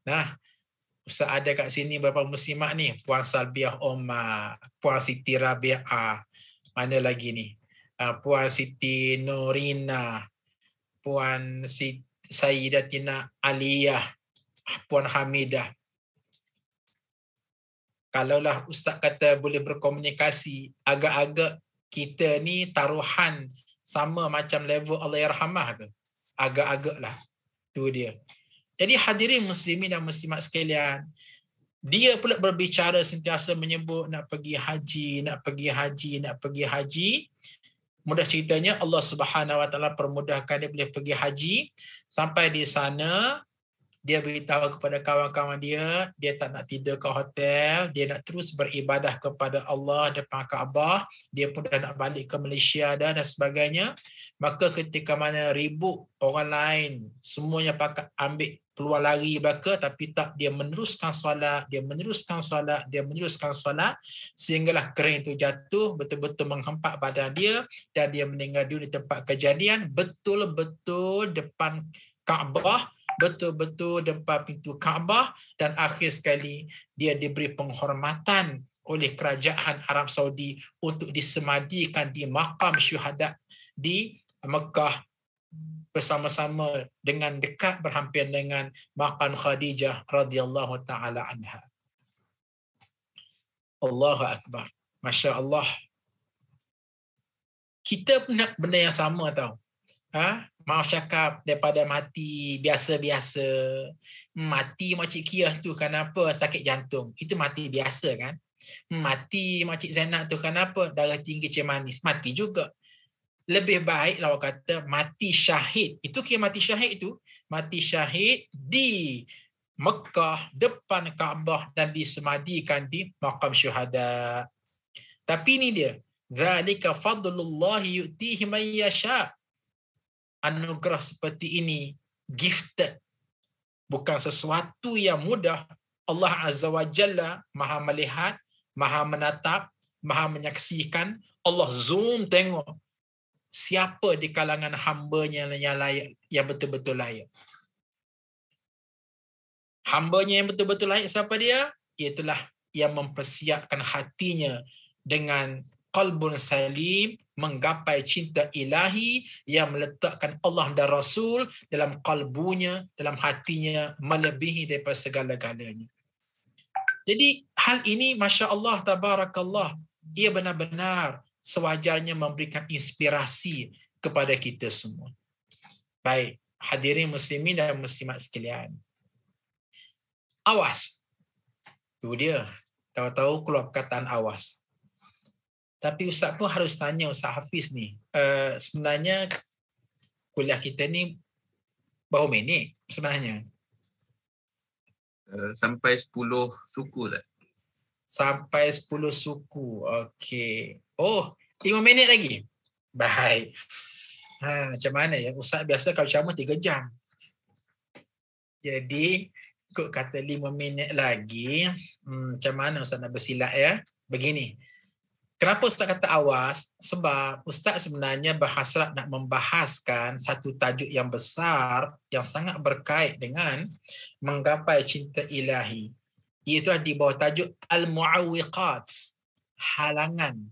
nah Ustaz ada kat sini beberapa muslimat ni. Puan Salbiah Oma, Puan Siti Rabi'ah. Mana lagi ni? Ah, Puan Siti Norina. Puan Siti Sayyidatina Aliyah. Puan Hamidah kalaulah ustaz kata boleh berkomunikasi agak-agak kita ni taruhan sama macam level Allah Yarhamah ke? Agak-agak lah. Itu dia. Jadi hadirin muslimin dan muslimat sekalian, dia pula berbicara sentiasa menyebut nak pergi haji, nak pergi haji, nak pergi haji. Mudah ceritanya Allah Subhanahu permudahkan dia boleh pergi haji sampai di sana dia beritahu kepada kawan-kawan dia, dia tak nak tidur ke hotel, dia nak terus beribadah kepada Allah depan Kaabah, dia pun dah nak balik ke Malaysia dah dan sebagainya. Maka ketika mana ribu orang lain semuanya pakai ambil keluar lari belaka tapi tak dia meneruskan solat dia meneruskan solat dia meneruskan solat sehinggalah kering itu jatuh betul-betul menghempak badan dia dan dia meninggal dunia di tempat kejadian betul-betul depan Kaabah betul-betul depan pintu Kaabah dan akhir sekali dia diberi penghormatan oleh kerajaan Arab Saudi untuk disemadikan di makam syuhada di Mekah bersama-sama dengan dekat berhampiran dengan makam Khadijah radhiyallahu taala anha. Allahu akbar. Masya-Allah. Kita nak benda yang sama tau. Ha? maaf cakap daripada mati biasa-biasa hmm, mati makcik Kia tu kenapa sakit jantung itu mati biasa kan hmm, mati makcik Zainab tu kenapa darah tinggi cik manis mati juga lebih baik lawak kata mati syahid itu kira mati syahid itu mati syahid di Mekah depan Kaabah dan disemadikan di makam syuhada tapi ni dia zalika fadlullah yu'tihi man anugerah seperti ini gifted bukan sesuatu yang mudah Allah azza wa jalla maha melihat maha menatap maha menyaksikan Allah zoom tengok siapa di kalangan hamba-Nya yang layak yang betul-betul layak hamba-Nya yang betul-betul layak siapa dia itulah yang mempersiapkan hatinya dengan qalbun salim menggapai cinta ilahi yang meletakkan Allah dan Rasul dalam kalbunya, dalam hatinya melebihi daripada segala-galanya. Jadi hal ini Masya Allah Allah, ia benar-benar sewajarnya memberikan inspirasi kepada kita semua. Baik, hadirin muslimin dan muslimat sekalian. Awas. Itu dia. Tahu-tahu keluar perkataan awas. Tapi Ustaz pun harus tanya Ustaz Hafiz ni. Uh, sebenarnya kuliah kita ni berapa minit sebenarnya. Eh, sampai 10 suku lah. Sampai 10 suku. Okey. Oh, 5 minit lagi. Baik. Ha, macam mana ya? Ustaz biasa kalau ceramah 3 jam. Jadi, ikut kata 5 minit lagi. Hmm, macam mana Ustaz nak bersilap ya? Begini. Kenapa Ustaz kata awas? Sebab Ustaz sebenarnya berhasrat nak membahaskan satu tajuk yang besar yang sangat berkait dengan menggapai cinta ilahi. Iaitu di bawah tajuk Al-Mu'awiqat. Halangan.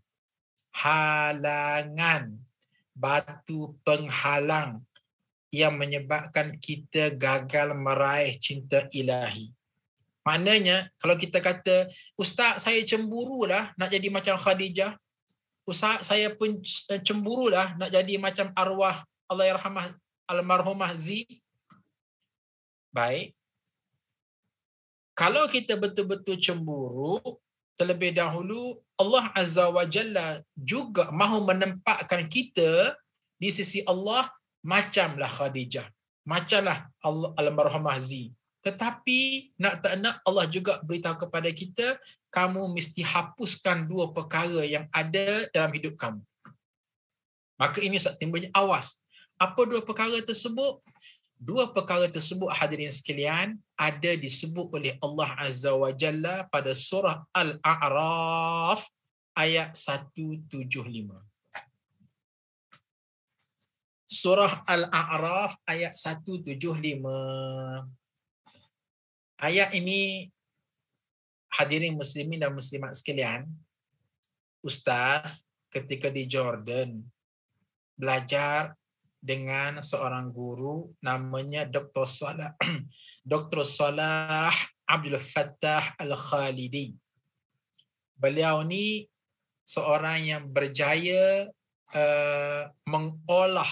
Halangan. Batu penghalang yang menyebabkan kita gagal meraih cinta ilahi. Maknanya, kalau kita kata, Ustaz, saya cemburulah nak jadi macam Khadijah. Ustaz, saya pun eh, cemburulah nak jadi macam arwah Allah Yarhamah Almarhumah Z. Baik. Kalau kita betul-betul cemburu, terlebih dahulu, Allah Azza wa Jalla juga mahu menempatkan kita di sisi Allah macamlah Khadijah. Macamlah Allah Almarhumah Z. Tetapi nak tak nak Allah juga beritahu kepada kita kamu mesti hapuskan dua perkara yang ada dalam hidup kamu. Maka ini saat timbulnya awas. Apa dua perkara tersebut? Dua perkara tersebut hadirin sekalian ada disebut oleh Allah Azza wa Jalla pada surah Al-A'raf ayat 175. Surah Al-A'raf ayat 175 ayat ini hadirin muslimin dan muslimat sekalian ustaz ketika di Jordan belajar dengan seorang guru namanya Dr. Salah Dr. Salah Abdul Fattah Al-Khalidi. Beliau ni seorang yang berjaya uh, mengolah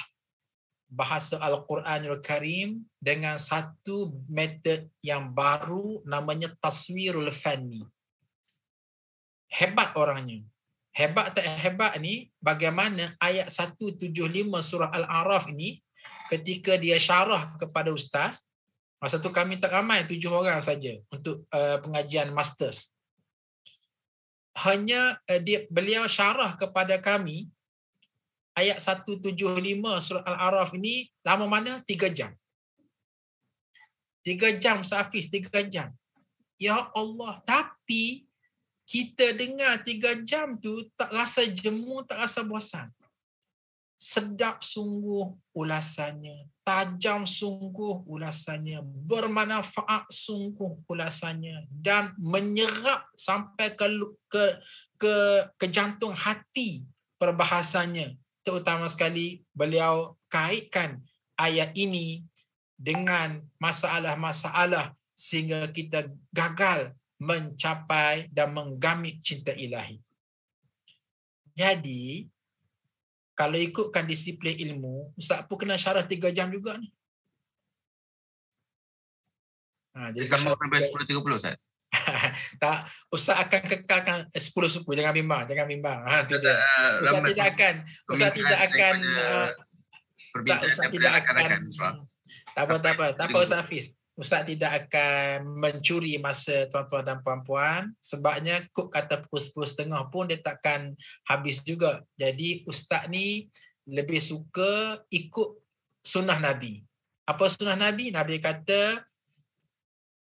bahasa Al-Quranul Karim dengan satu metod yang baru namanya Taswirul Fanni. Hebat orangnya. Hebat tak hebat ni bagaimana ayat 175 surah Al-Araf ini ketika dia syarah kepada ustaz masa tu kami tak ramai tujuh orang saja untuk uh, pengajian masters hanya uh, dia beliau syarah kepada kami ayat 175 surah Al-Araf ini lama mana? tiga jam. tiga jam Safis, tiga jam. Ya Allah, tapi kita dengar tiga jam tu tak rasa jemu, tak rasa bosan. Sedap sungguh ulasannya, tajam sungguh ulasannya, bermanfaat sungguh ulasannya dan menyerap sampai ke ke ke, ke jantung hati perbahasannya terutama sekali beliau kaitkan ayat ini dengan masalah-masalah sehingga kita gagal mencapai dan menggamit cinta ilahi. Jadi, kalau ikutkan disiplin ilmu, Ustaz pun kena syarah tiga jam juga ni. Ha, jadi sama sampai 10.30 Ustaz? tak usah akan kekalkan 10 eh, suku jangan bimbang jangan bimbang ha, tidak eh, usah Ramai tidak akan usah eh, tidak akan tak, usah tidak akan tak apa tak apa tak apa ustaz Hafiz ustaz tidak akan mencuri masa tuan-tuan dan puan-puan sebabnya kok kata pukul 10.30 pun dia takkan habis juga jadi ustaz ni lebih suka ikut sunnah nabi apa sunnah nabi nabi kata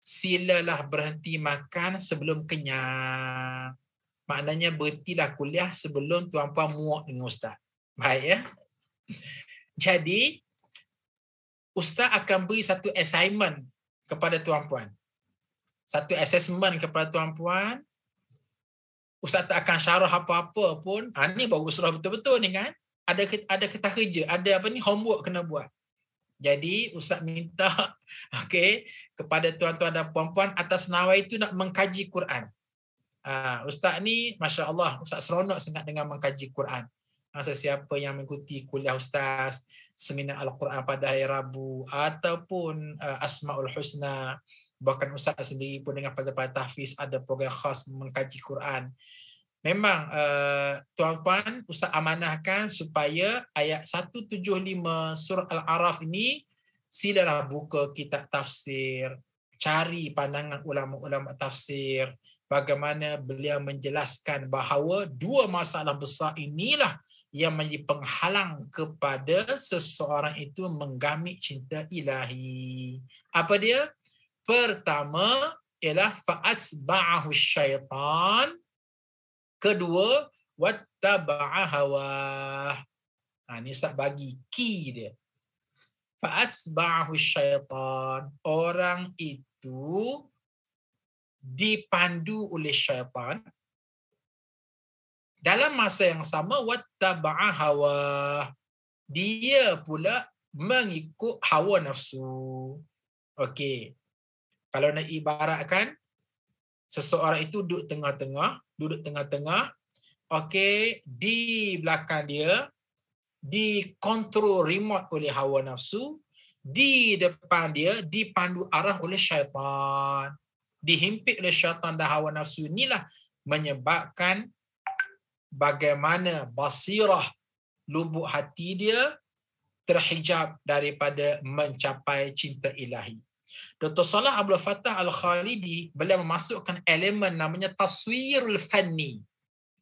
silalah berhenti makan sebelum kenyang. Maknanya berhentilah kuliah sebelum tuan-puan muak dengan ustaz. Baik ya. Jadi, ustaz akan beri satu assignment kepada tuan-puan. Satu assessment kepada tuan-puan. Ustaz tak akan syarah apa-apa pun. Ha, ini baru surah betul-betul ni kan. Ada ada kertas kerja, ada apa ni homework kena buat. Jadi Ustaz minta okay, kepada tuan-tuan dan puan-puan atas nawa itu nak mengkaji Quran. Uh, Ustaz ni, Masya Allah, Ustaz seronok sangat dengan mengkaji Quran. Masa siapa yang mengikuti kuliah Ustaz, seminar Al-Quran pada hari Rabu, ataupun uh, Asma'ul Husna, bahkan Ustaz sendiri pun dengan pelajar-pelajar tahfiz ada program khas mengkaji Quran memang eh, tuan-tuan ustaz amanahkan supaya ayat 175 surah al-araf ini silalah buka kitab tafsir cari pandangan ulama-ulama tafsir bagaimana beliau menjelaskan bahawa dua masalah besar inilah yang menjadi penghalang kepada seseorang itu menggamit cinta ilahi. Apa dia? Pertama ialah fa'asba'ahu syaitan kedua wattaba'a hawa ha, ni sah bagi key dia fa'asba'ahu syaitan orang itu dipandu oleh syaitan dalam masa yang sama wattaba'a hawa dia pula mengikut hawa nafsu okey kalau nak ibaratkan seseorang itu duduk tengah-tengah, duduk tengah-tengah, okey, di belakang dia, dikontrol remote oleh hawa nafsu, di depan dia, dipandu arah oleh syaitan, dihimpit oleh syaitan dan hawa nafsu, inilah menyebabkan bagaimana basirah lubuk hati dia terhijab daripada mencapai cinta ilahi. Dr. Salah Abdul Fattah Al-Khalidi beliau memasukkan elemen namanya taswirul fanni.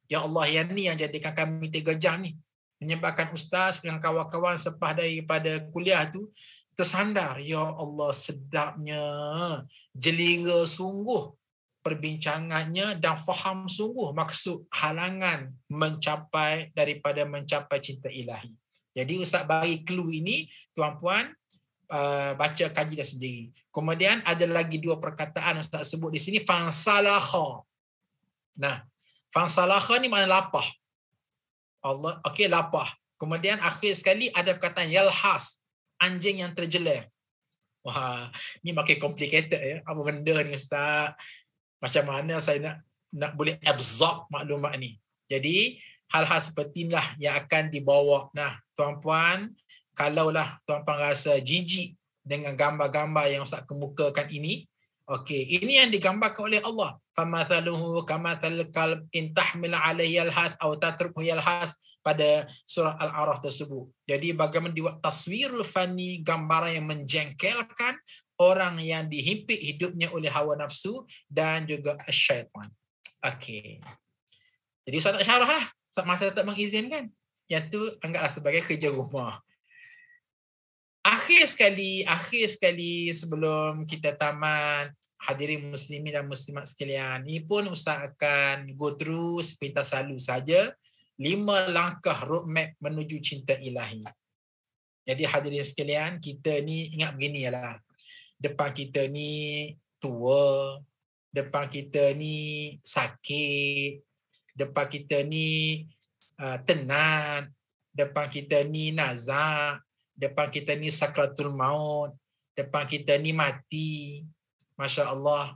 Ya Allah yang ni yang jadikan kami tiga jam ni menyebabkan ustaz dengan kawan-kawan sepah daripada kuliah tu tersandar. Ya Allah sedapnya jelira sungguh perbincangannya dan faham sungguh maksud halangan mencapai daripada mencapai cinta ilahi. Jadi Ustaz bagi clue ini, tuan-puan, Uh, baca kaji dia sendiri. Kemudian ada lagi dua perkataan yang saya sebut di sini fansalaha. Nah, fansalaha ni makna lapah. Allah okey lapah. Kemudian akhir sekali ada perkataan yalhas, anjing yang terjelir. Wah, ni makin complicated ya. Apa benda ni ustaz? Macam mana saya nak nak boleh absorb maklumat ni? Jadi hal-hal seperti inilah yang akan dibawa. Nah, tuan-puan, kalaulah tuan-tuan rasa jijik dengan gambar-gambar yang Ustaz kemukakan ini, okey, ini yang digambarkan oleh Allah. Famathaluhu kamathal kalb in tahmil alaihi alhas aw tatruhu yalhas pada surah Al-Araf tersebut. Jadi bagaimana dibuat taswirul fani gambaran yang menjengkelkan orang yang dihimpit hidupnya oleh hawa nafsu dan juga syaitan. Okey. Jadi saya tak syarah lah. Masa tak mengizinkan. Yang tu anggaplah sebagai kerja rumah akhir sekali akhir sekali sebelum kita tamat hadirin muslimin dan muslimat sekalian ini pun ustaz akan go through sepintas salu saja lima langkah roadmap menuju cinta ilahi jadi hadirin sekalian kita ni ingat begini lah depan kita ni tua depan kita ni sakit depan kita ni uh, tenat depan kita ni nazak depan kita ni sakratul maut, depan kita ni mati. Masya Allah.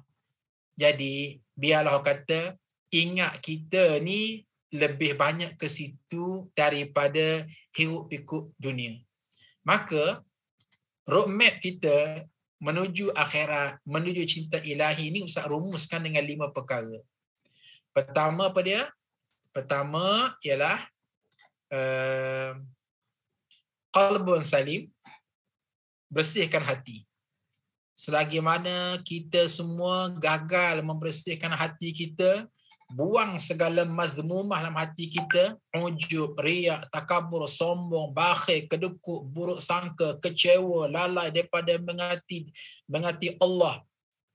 Jadi, biarlah orang kata, ingat kita ni lebih banyak ke situ daripada hiruk pikuk dunia. Maka, roadmap kita menuju akhirat, menuju cinta ilahi ni usah rumuskan dengan lima perkara. Pertama apa dia? Pertama ialah eh, qalbun salim bersihkan hati selagi mana kita semua gagal membersihkan hati kita buang segala mazmumah dalam hati kita ujub riak takabur sombong bakhil kedekut buruk sangka kecewa lalai daripada mengati mengati Allah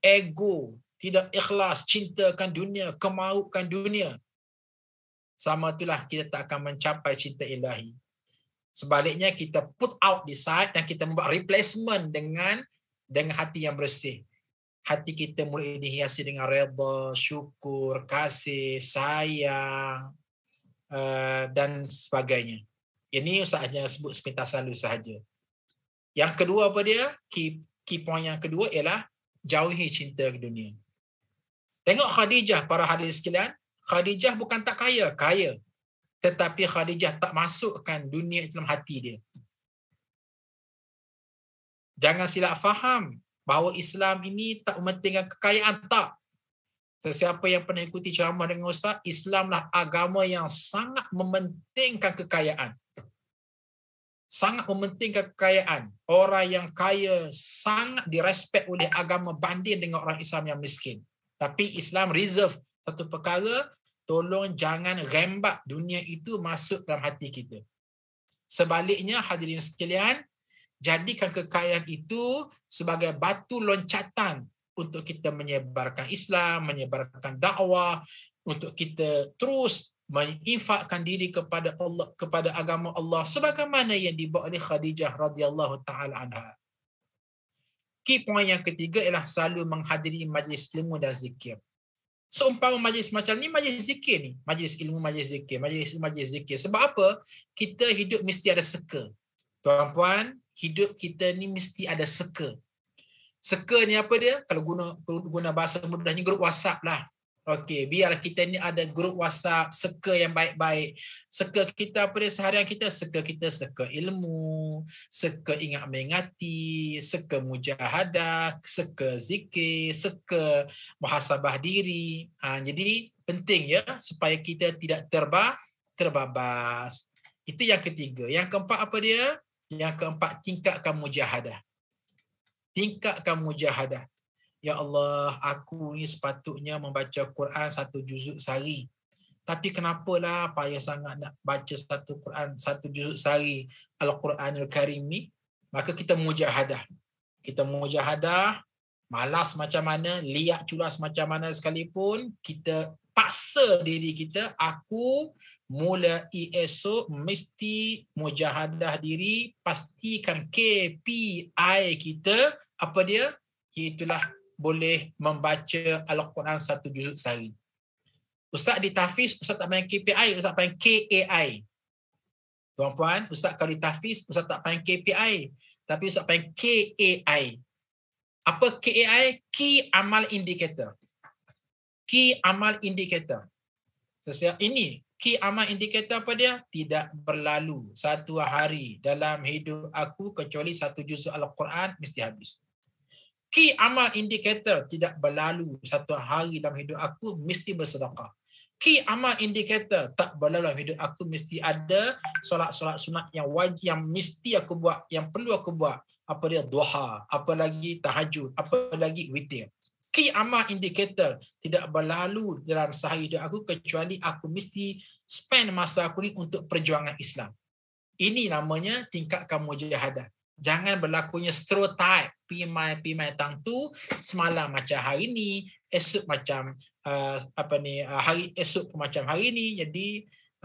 ego tidak ikhlas cintakan dunia kemaukan dunia sama itulah kita tak akan mencapai cinta ilahi. Sebaliknya kita put out the side dan kita membuat replacement dengan dengan hati yang bersih. Hati kita mulai dihiasi dengan redha, syukur, kasih, sayang uh, dan sebagainya. Ini usahanya sebut sepintas lalu sahaja. Yang kedua apa dia? Key, key point yang kedua ialah jauhi cinta ke dunia. Tengok Khadijah para hadis sekalian. Khadijah bukan tak kaya, kaya tetapi Khadijah tak masukkan dunia dalam hati dia. Jangan silap faham bahawa Islam ini tak mementingkan kekayaan. Tak. Sesiapa yang pernah ikuti ceramah dengan Ustaz, Islamlah agama yang sangat mementingkan kekayaan. Sangat mementingkan kekayaan. Orang yang kaya sangat direspek oleh agama banding dengan orang Islam yang miskin. Tapi Islam reserve satu perkara tolong jangan rembat dunia itu masuk dalam hati kita. Sebaliknya hadirin sekalian, jadikan kekayaan itu sebagai batu loncatan untuk kita menyebarkan Islam, menyebarkan dakwah, untuk kita terus menginfakkan diri kepada Allah kepada agama Allah sebagaimana yang dibawa oleh Khadijah radhiyallahu taala anha. Key point yang ketiga ialah selalu menghadiri majlis ilmu dan zikir seumpama majlis macam ni majlis zikir ni majlis ilmu majlis zikir majlis ilmu majlis zikir sebab apa kita hidup mesti ada seka tuan-puan hidup kita ni mesti ada seka seka ni apa dia kalau guna guna bahasa mudahnya grup WhatsApp lah Okey, biar kita ni ada grup WhatsApp, seke yang baik-baik. seke kita apa dia seharian kita? seke kita, seke ilmu, seke ingat mengati, seke mujahadah, seke zikir, circle muhasabah diri. Ha, jadi penting ya supaya kita tidak terba terbabas. Itu yang ketiga. Yang keempat apa dia? Yang keempat tingkatkan mujahadah. Tingkatkan mujahadah. Ya Allah, aku ni sepatutnya membaca Quran satu juzuk sehari. Tapi kenapalah payah sangat nak baca satu Quran satu juzuk sehari Al-Quranul Karim ni? Maka kita mujahadah. Kita mujahadah, malas macam mana, liat culas macam mana sekalipun, kita paksa diri kita, aku mulai esok mesti mujahadah diri, pastikan KPI kita, apa dia? Iaitulah boleh membaca Al-Quran satu juzuk sehari. Ustaz di Tafiz, Ustaz tak panggil KPI, Ustaz panggil KAI. Tuan-puan, Ustaz kalau Tafiz, Ustaz tak panggil KPI, tapi Ustaz panggil KAI. Apa KAI? Key Amal Indicator. Key Amal Indicator. Sesia ini, key Amal Indicator apa dia? Tidak berlalu satu hari dalam hidup aku kecuali satu juzuk Al-Quran mesti habis key amal indicator tidak berlalu satu hari dalam hidup aku mesti bersedekah. Key amal indicator tak berlalu dalam hidup aku mesti ada solat-solat sunat yang wajib yang mesti aku buat, yang perlu aku buat. Apa dia duha, apa lagi tahajud, apa lagi witir. Key amal indicator tidak berlalu dalam sehari hidup aku kecuali aku mesti spend masa aku ini untuk perjuangan Islam. Ini namanya tingkatkan mujahadah jangan berlakunya stereotype PMI tang tu semalam macam hari ini esok macam uh, apa ni uh, hari esok macam hari ini jadi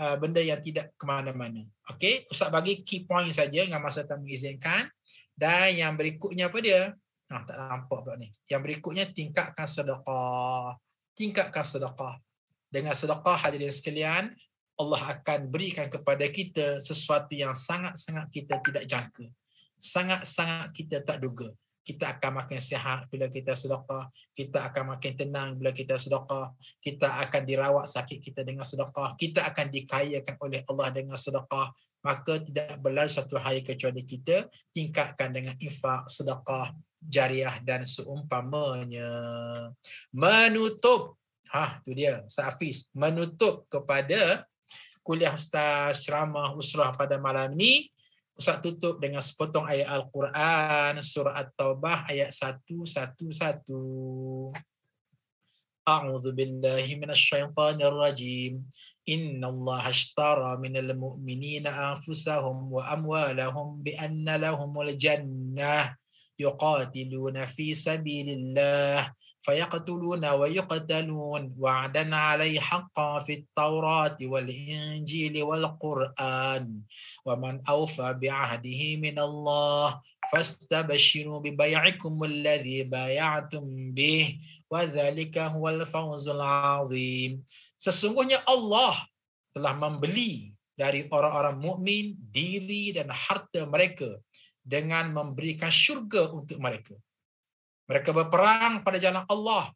uh, benda yang tidak ke mana-mana okey usah bagi key point saja dengan masa tak mengizinkan dan yang berikutnya apa dia ah, tak nampak pula ni yang berikutnya tingkatkan sedekah tingkatkan sedekah dengan sedekah hadirin sekalian Allah akan berikan kepada kita sesuatu yang sangat-sangat kita tidak jangka sangat-sangat kita tak duga kita akan makin sihat bila kita sedekah, kita akan makin tenang bila kita sedekah, kita akan dirawat sakit kita dengan sedekah, kita akan dikayakan oleh Allah dengan sedekah, maka tidak berlalu satu hari kecuali kita tingkatkan dengan infak, sedekah, jariah dan seumpamanya. Menutup, ha, tu dia, Ustaz menutup kepada kuliah Ustaz Ceramah Usrah pada malam ni. Ustaz tutup dengan sepotong ayat Al-Quran, surah At-Taubah ayat 1, 1, 1. أعوذ بالله من الشيطان الرجيم إن الله اشترى من المؤمنين أنفسهم وأموالهم بأن لهم الجنة يقاتلون في سبيل الله فيقتلون ويقتلون وعدا عليه حقا في التوراة والإنجيل والقرآن ومن أوفى بعهده من الله فاستبشروا ببيعكم الذي بايعتم به وذلك هو الفوز العظيم Sesungguhnya Allah telah membeli dari orang-orang mukmin diri dan harta mereka dengan memberikan syurga untuk mereka. Mereka berperang pada jalan Allah.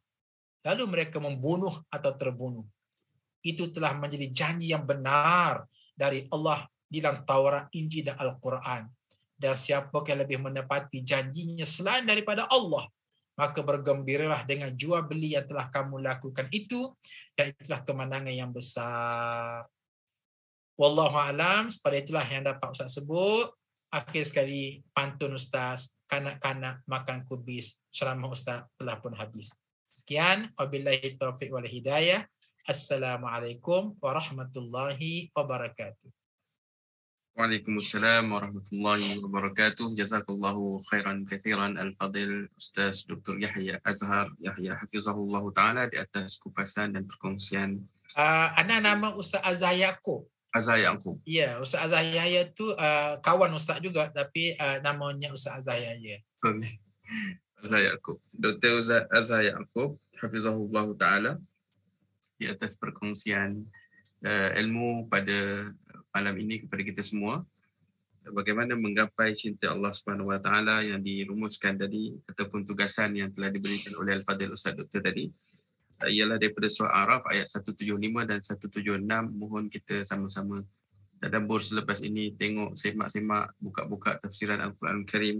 Lalu mereka membunuh atau terbunuh. Itu telah menjadi janji yang benar dari Allah di dalam Taurat, Injil dan Al-Quran. Dan siapa yang lebih menepati janjinya selain daripada Allah, maka bergembiralah dengan jual beli yang telah kamu lakukan itu dan itulah kemenangan yang besar. Wallahu alam, seperti itulah yang dapat Ustaz sebut. akhir sekali pantun Ustaz, kanak-kanak makan kubis, selama Ustaz telah pun habis. Sekian, wabillahi taufiq wal hidayah. Assalamualaikum warahmatullahi wabarakatuh. Waalaikumsalam warahmatullahi wabarakatuh. Jazakallahu khairan kathiran Al-Fadil Ustaz Dr. Yahya Azhar Yahya Hafizahullah Ta'ala di atas kupasan dan perkongsian. Uh, anak nama Ustaz Azhar Yaakob. Azhar Yaakob. Ya, Ustaz Azhar Yahya tu uh, kawan Ustaz juga tapi uh, namanya Ustaz Azhar Yahya. Okay. Azhar Yaakob. Dr. Azhar Yaakob, Hafizahullah Ta'ala di atas perkongsian uh, ilmu pada malam ini kepada kita semua. Bagaimana menggapai cinta Allah Subhanahu Wa Ta'ala yang dirumuskan tadi ataupun tugasan yang telah diberikan oleh Al-Fadhil Ustaz Doktor tadi ialah daripada surah Araf ayat 175 dan 176 mohon kita sama-sama bursa lepas ini tengok semak-semak buka-buka tafsiran Al-Quran Karim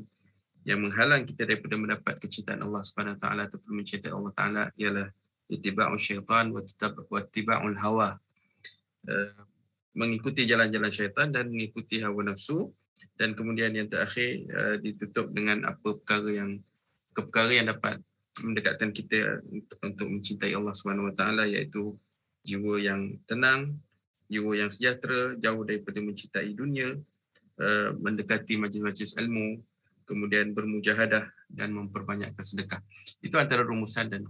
yang menghalang kita daripada mendapat kecintaan Allah Subhanahu Wa Taala ataupun mencintai Allah Taala ialah ittiba'u syaitan wa ittiba'ul hawa uh, mengikuti jalan-jalan syaitan dan mengikuti hawa nafsu dan kemudian yang terakhir uh, ditutup dengan apa perkara yang perkara yang dapat mendekatkan kita untuk, untuk mencintai Allah Subhanahu Wa Taala iaitu jiwa yang tenang, jiwa yang sejahtera, jauh daripada mencintai dunia, uh, mendekati majlis-majlis ilmu, kemudian bermujahadah dan memperbanyakkan sedekah. Itu antara rumusan dan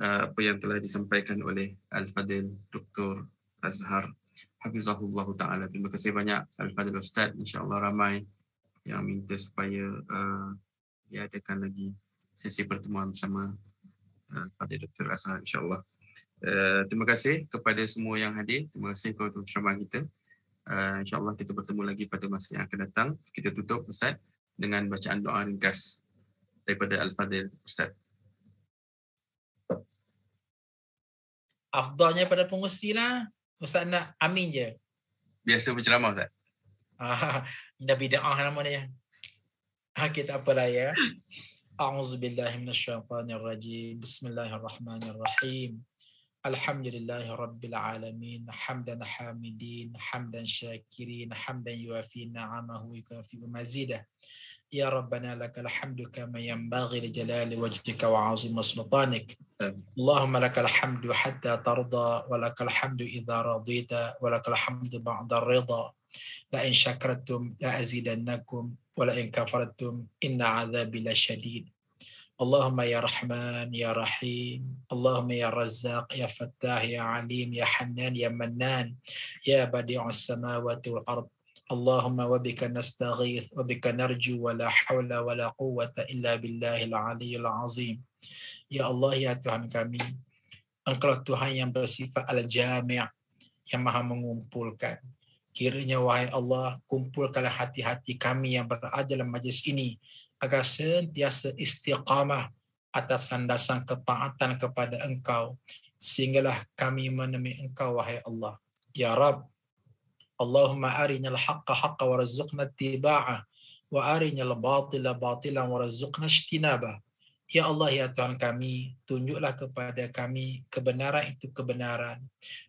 uh, apa yang telah disampaikan oleh Al-Fadil Dr. Azhar Hafizahullah Ta'ala. Terima kasih banyak Al-Fadil Ustaz. Allah ramai yang minta supaya uh, diadakan lagi sesi pertemuan bersama eh, Fadil Dr. Azhar insyaAllah. Eh, terima kasih kepada semua yang hadir. Terima kasih kepada ceramah kita. Eh, InsyaAllah kita bertemu lagi pada masa yang akan datang. Kita tutup Ustaz dengan bacaan doa ringkas daripada Al-Fadil Ustaz. Afdahnya pada pengusi lah. Ustaz nak amin je. Biasa berceramah Ustaz. Ah, Nabi da'ah nama dia. Ah, kita apalah ya. أعوذ بالله من الشيطان الرجيم بسم الله الرحمن الرحيم الحمد لله رب العالمين حمدا حامدين حمدا شاكرين حمدا يوافي نعمه ويكافئ مزيده يا ربنا لك الحمد كما ينبغي لجلال وجهك وعظيم سلطانك اللهم لك الحمد حتى ترضى ولك الحمد إذا رضيت ولك الحمد بعد الرضا لئن شكرتم لأزيدنكم ولئن كفرتم إن عذابي لشديد اللهم يا رحمن يا رحيم اللهم يا رزاق يا فتاح يا عليم يا حنان يا منان يا بديع السماوات والأرض اللهم وبك نستغيث وبك نرجو ولا حول ولا قوة إلا بالله العلي العظيم يا الله يا تهان kami Engkau Tuhan yang bersifat al-jami' yang maha mengumpulkan Kiranya wahai Allah kumpulkanlah hati-hati kami yang berada dalam majlis ini agar sentiasa istiqamah atas landasan kepaatan kepada engkau sehinggalah kami menemui engkau wahai Allah. Ya Rab, Allahumma arinya al-haqqa haqqa wa razuqna tiba'ah wa arinya al-batila batila wa razuqna ijtinabah. Ya Allah, Ya Tuhan kami, tunjuklah kepada kami kebenaran itu kebenaran.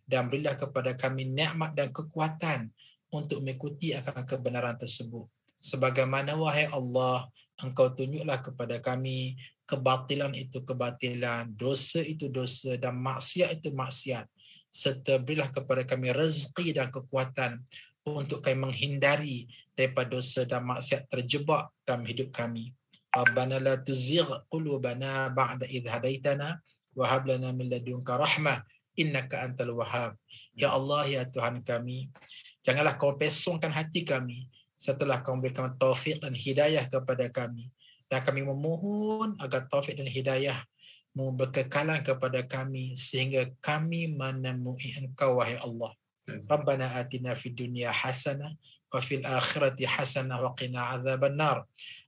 Dan berilah kepada kami nikmat dan kekuatan untuk mengikuti akan kebenaran tersebut. Sebagaimana, wahai Allah, engkau tunjuklah kepada kami kebatilan itu kebatilan, dosa itu dosa dan maksiat itu maksiat. Serta berilah kepada kami rezeki dan kekuatan untuk kami menghindari daripada dosa dan maksiat terjebak dalam hidup kami. ربنا لا تزغ قلوبنا بعد إذ هديتنا وهب لنا من لدنك رحمة إنك أنت الوهاب يا الله يا Tuhan kami janganlah kau pesongkan hati kami setelah kau berikan taufik dan hidayah kepada kami dan kami memohon agar taufik dan hidayah mu berkekalan kepada kami sehingga kami menemui engkau wahai Allah Rabbana atina fid dunya hasanah wa fil akhirati hasanah wa qina azaban nar.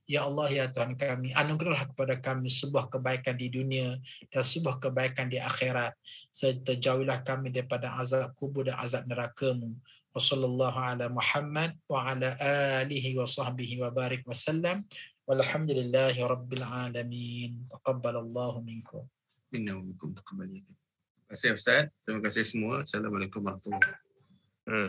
Ya Allah ya Tuhan kami, anugerahlah kepada kami sebuah kebaikan di dunia dan sebuah kebaikan di akhirat. Serta jauhilah kami daripada azab kubur dan azab neraka-Mu. Wa sallallahu ala Muhammad wa ala alihi wa sahbihi wa barik wa sallam. Walhamdulillahi rabbil alamin. Taqabbalallahu minkum. Minna wa minkum taqabbal Terima kasih Ustaz. Terima kasih semua. Assalamualaikum warahmatullahi wabarakatuh. Hmm.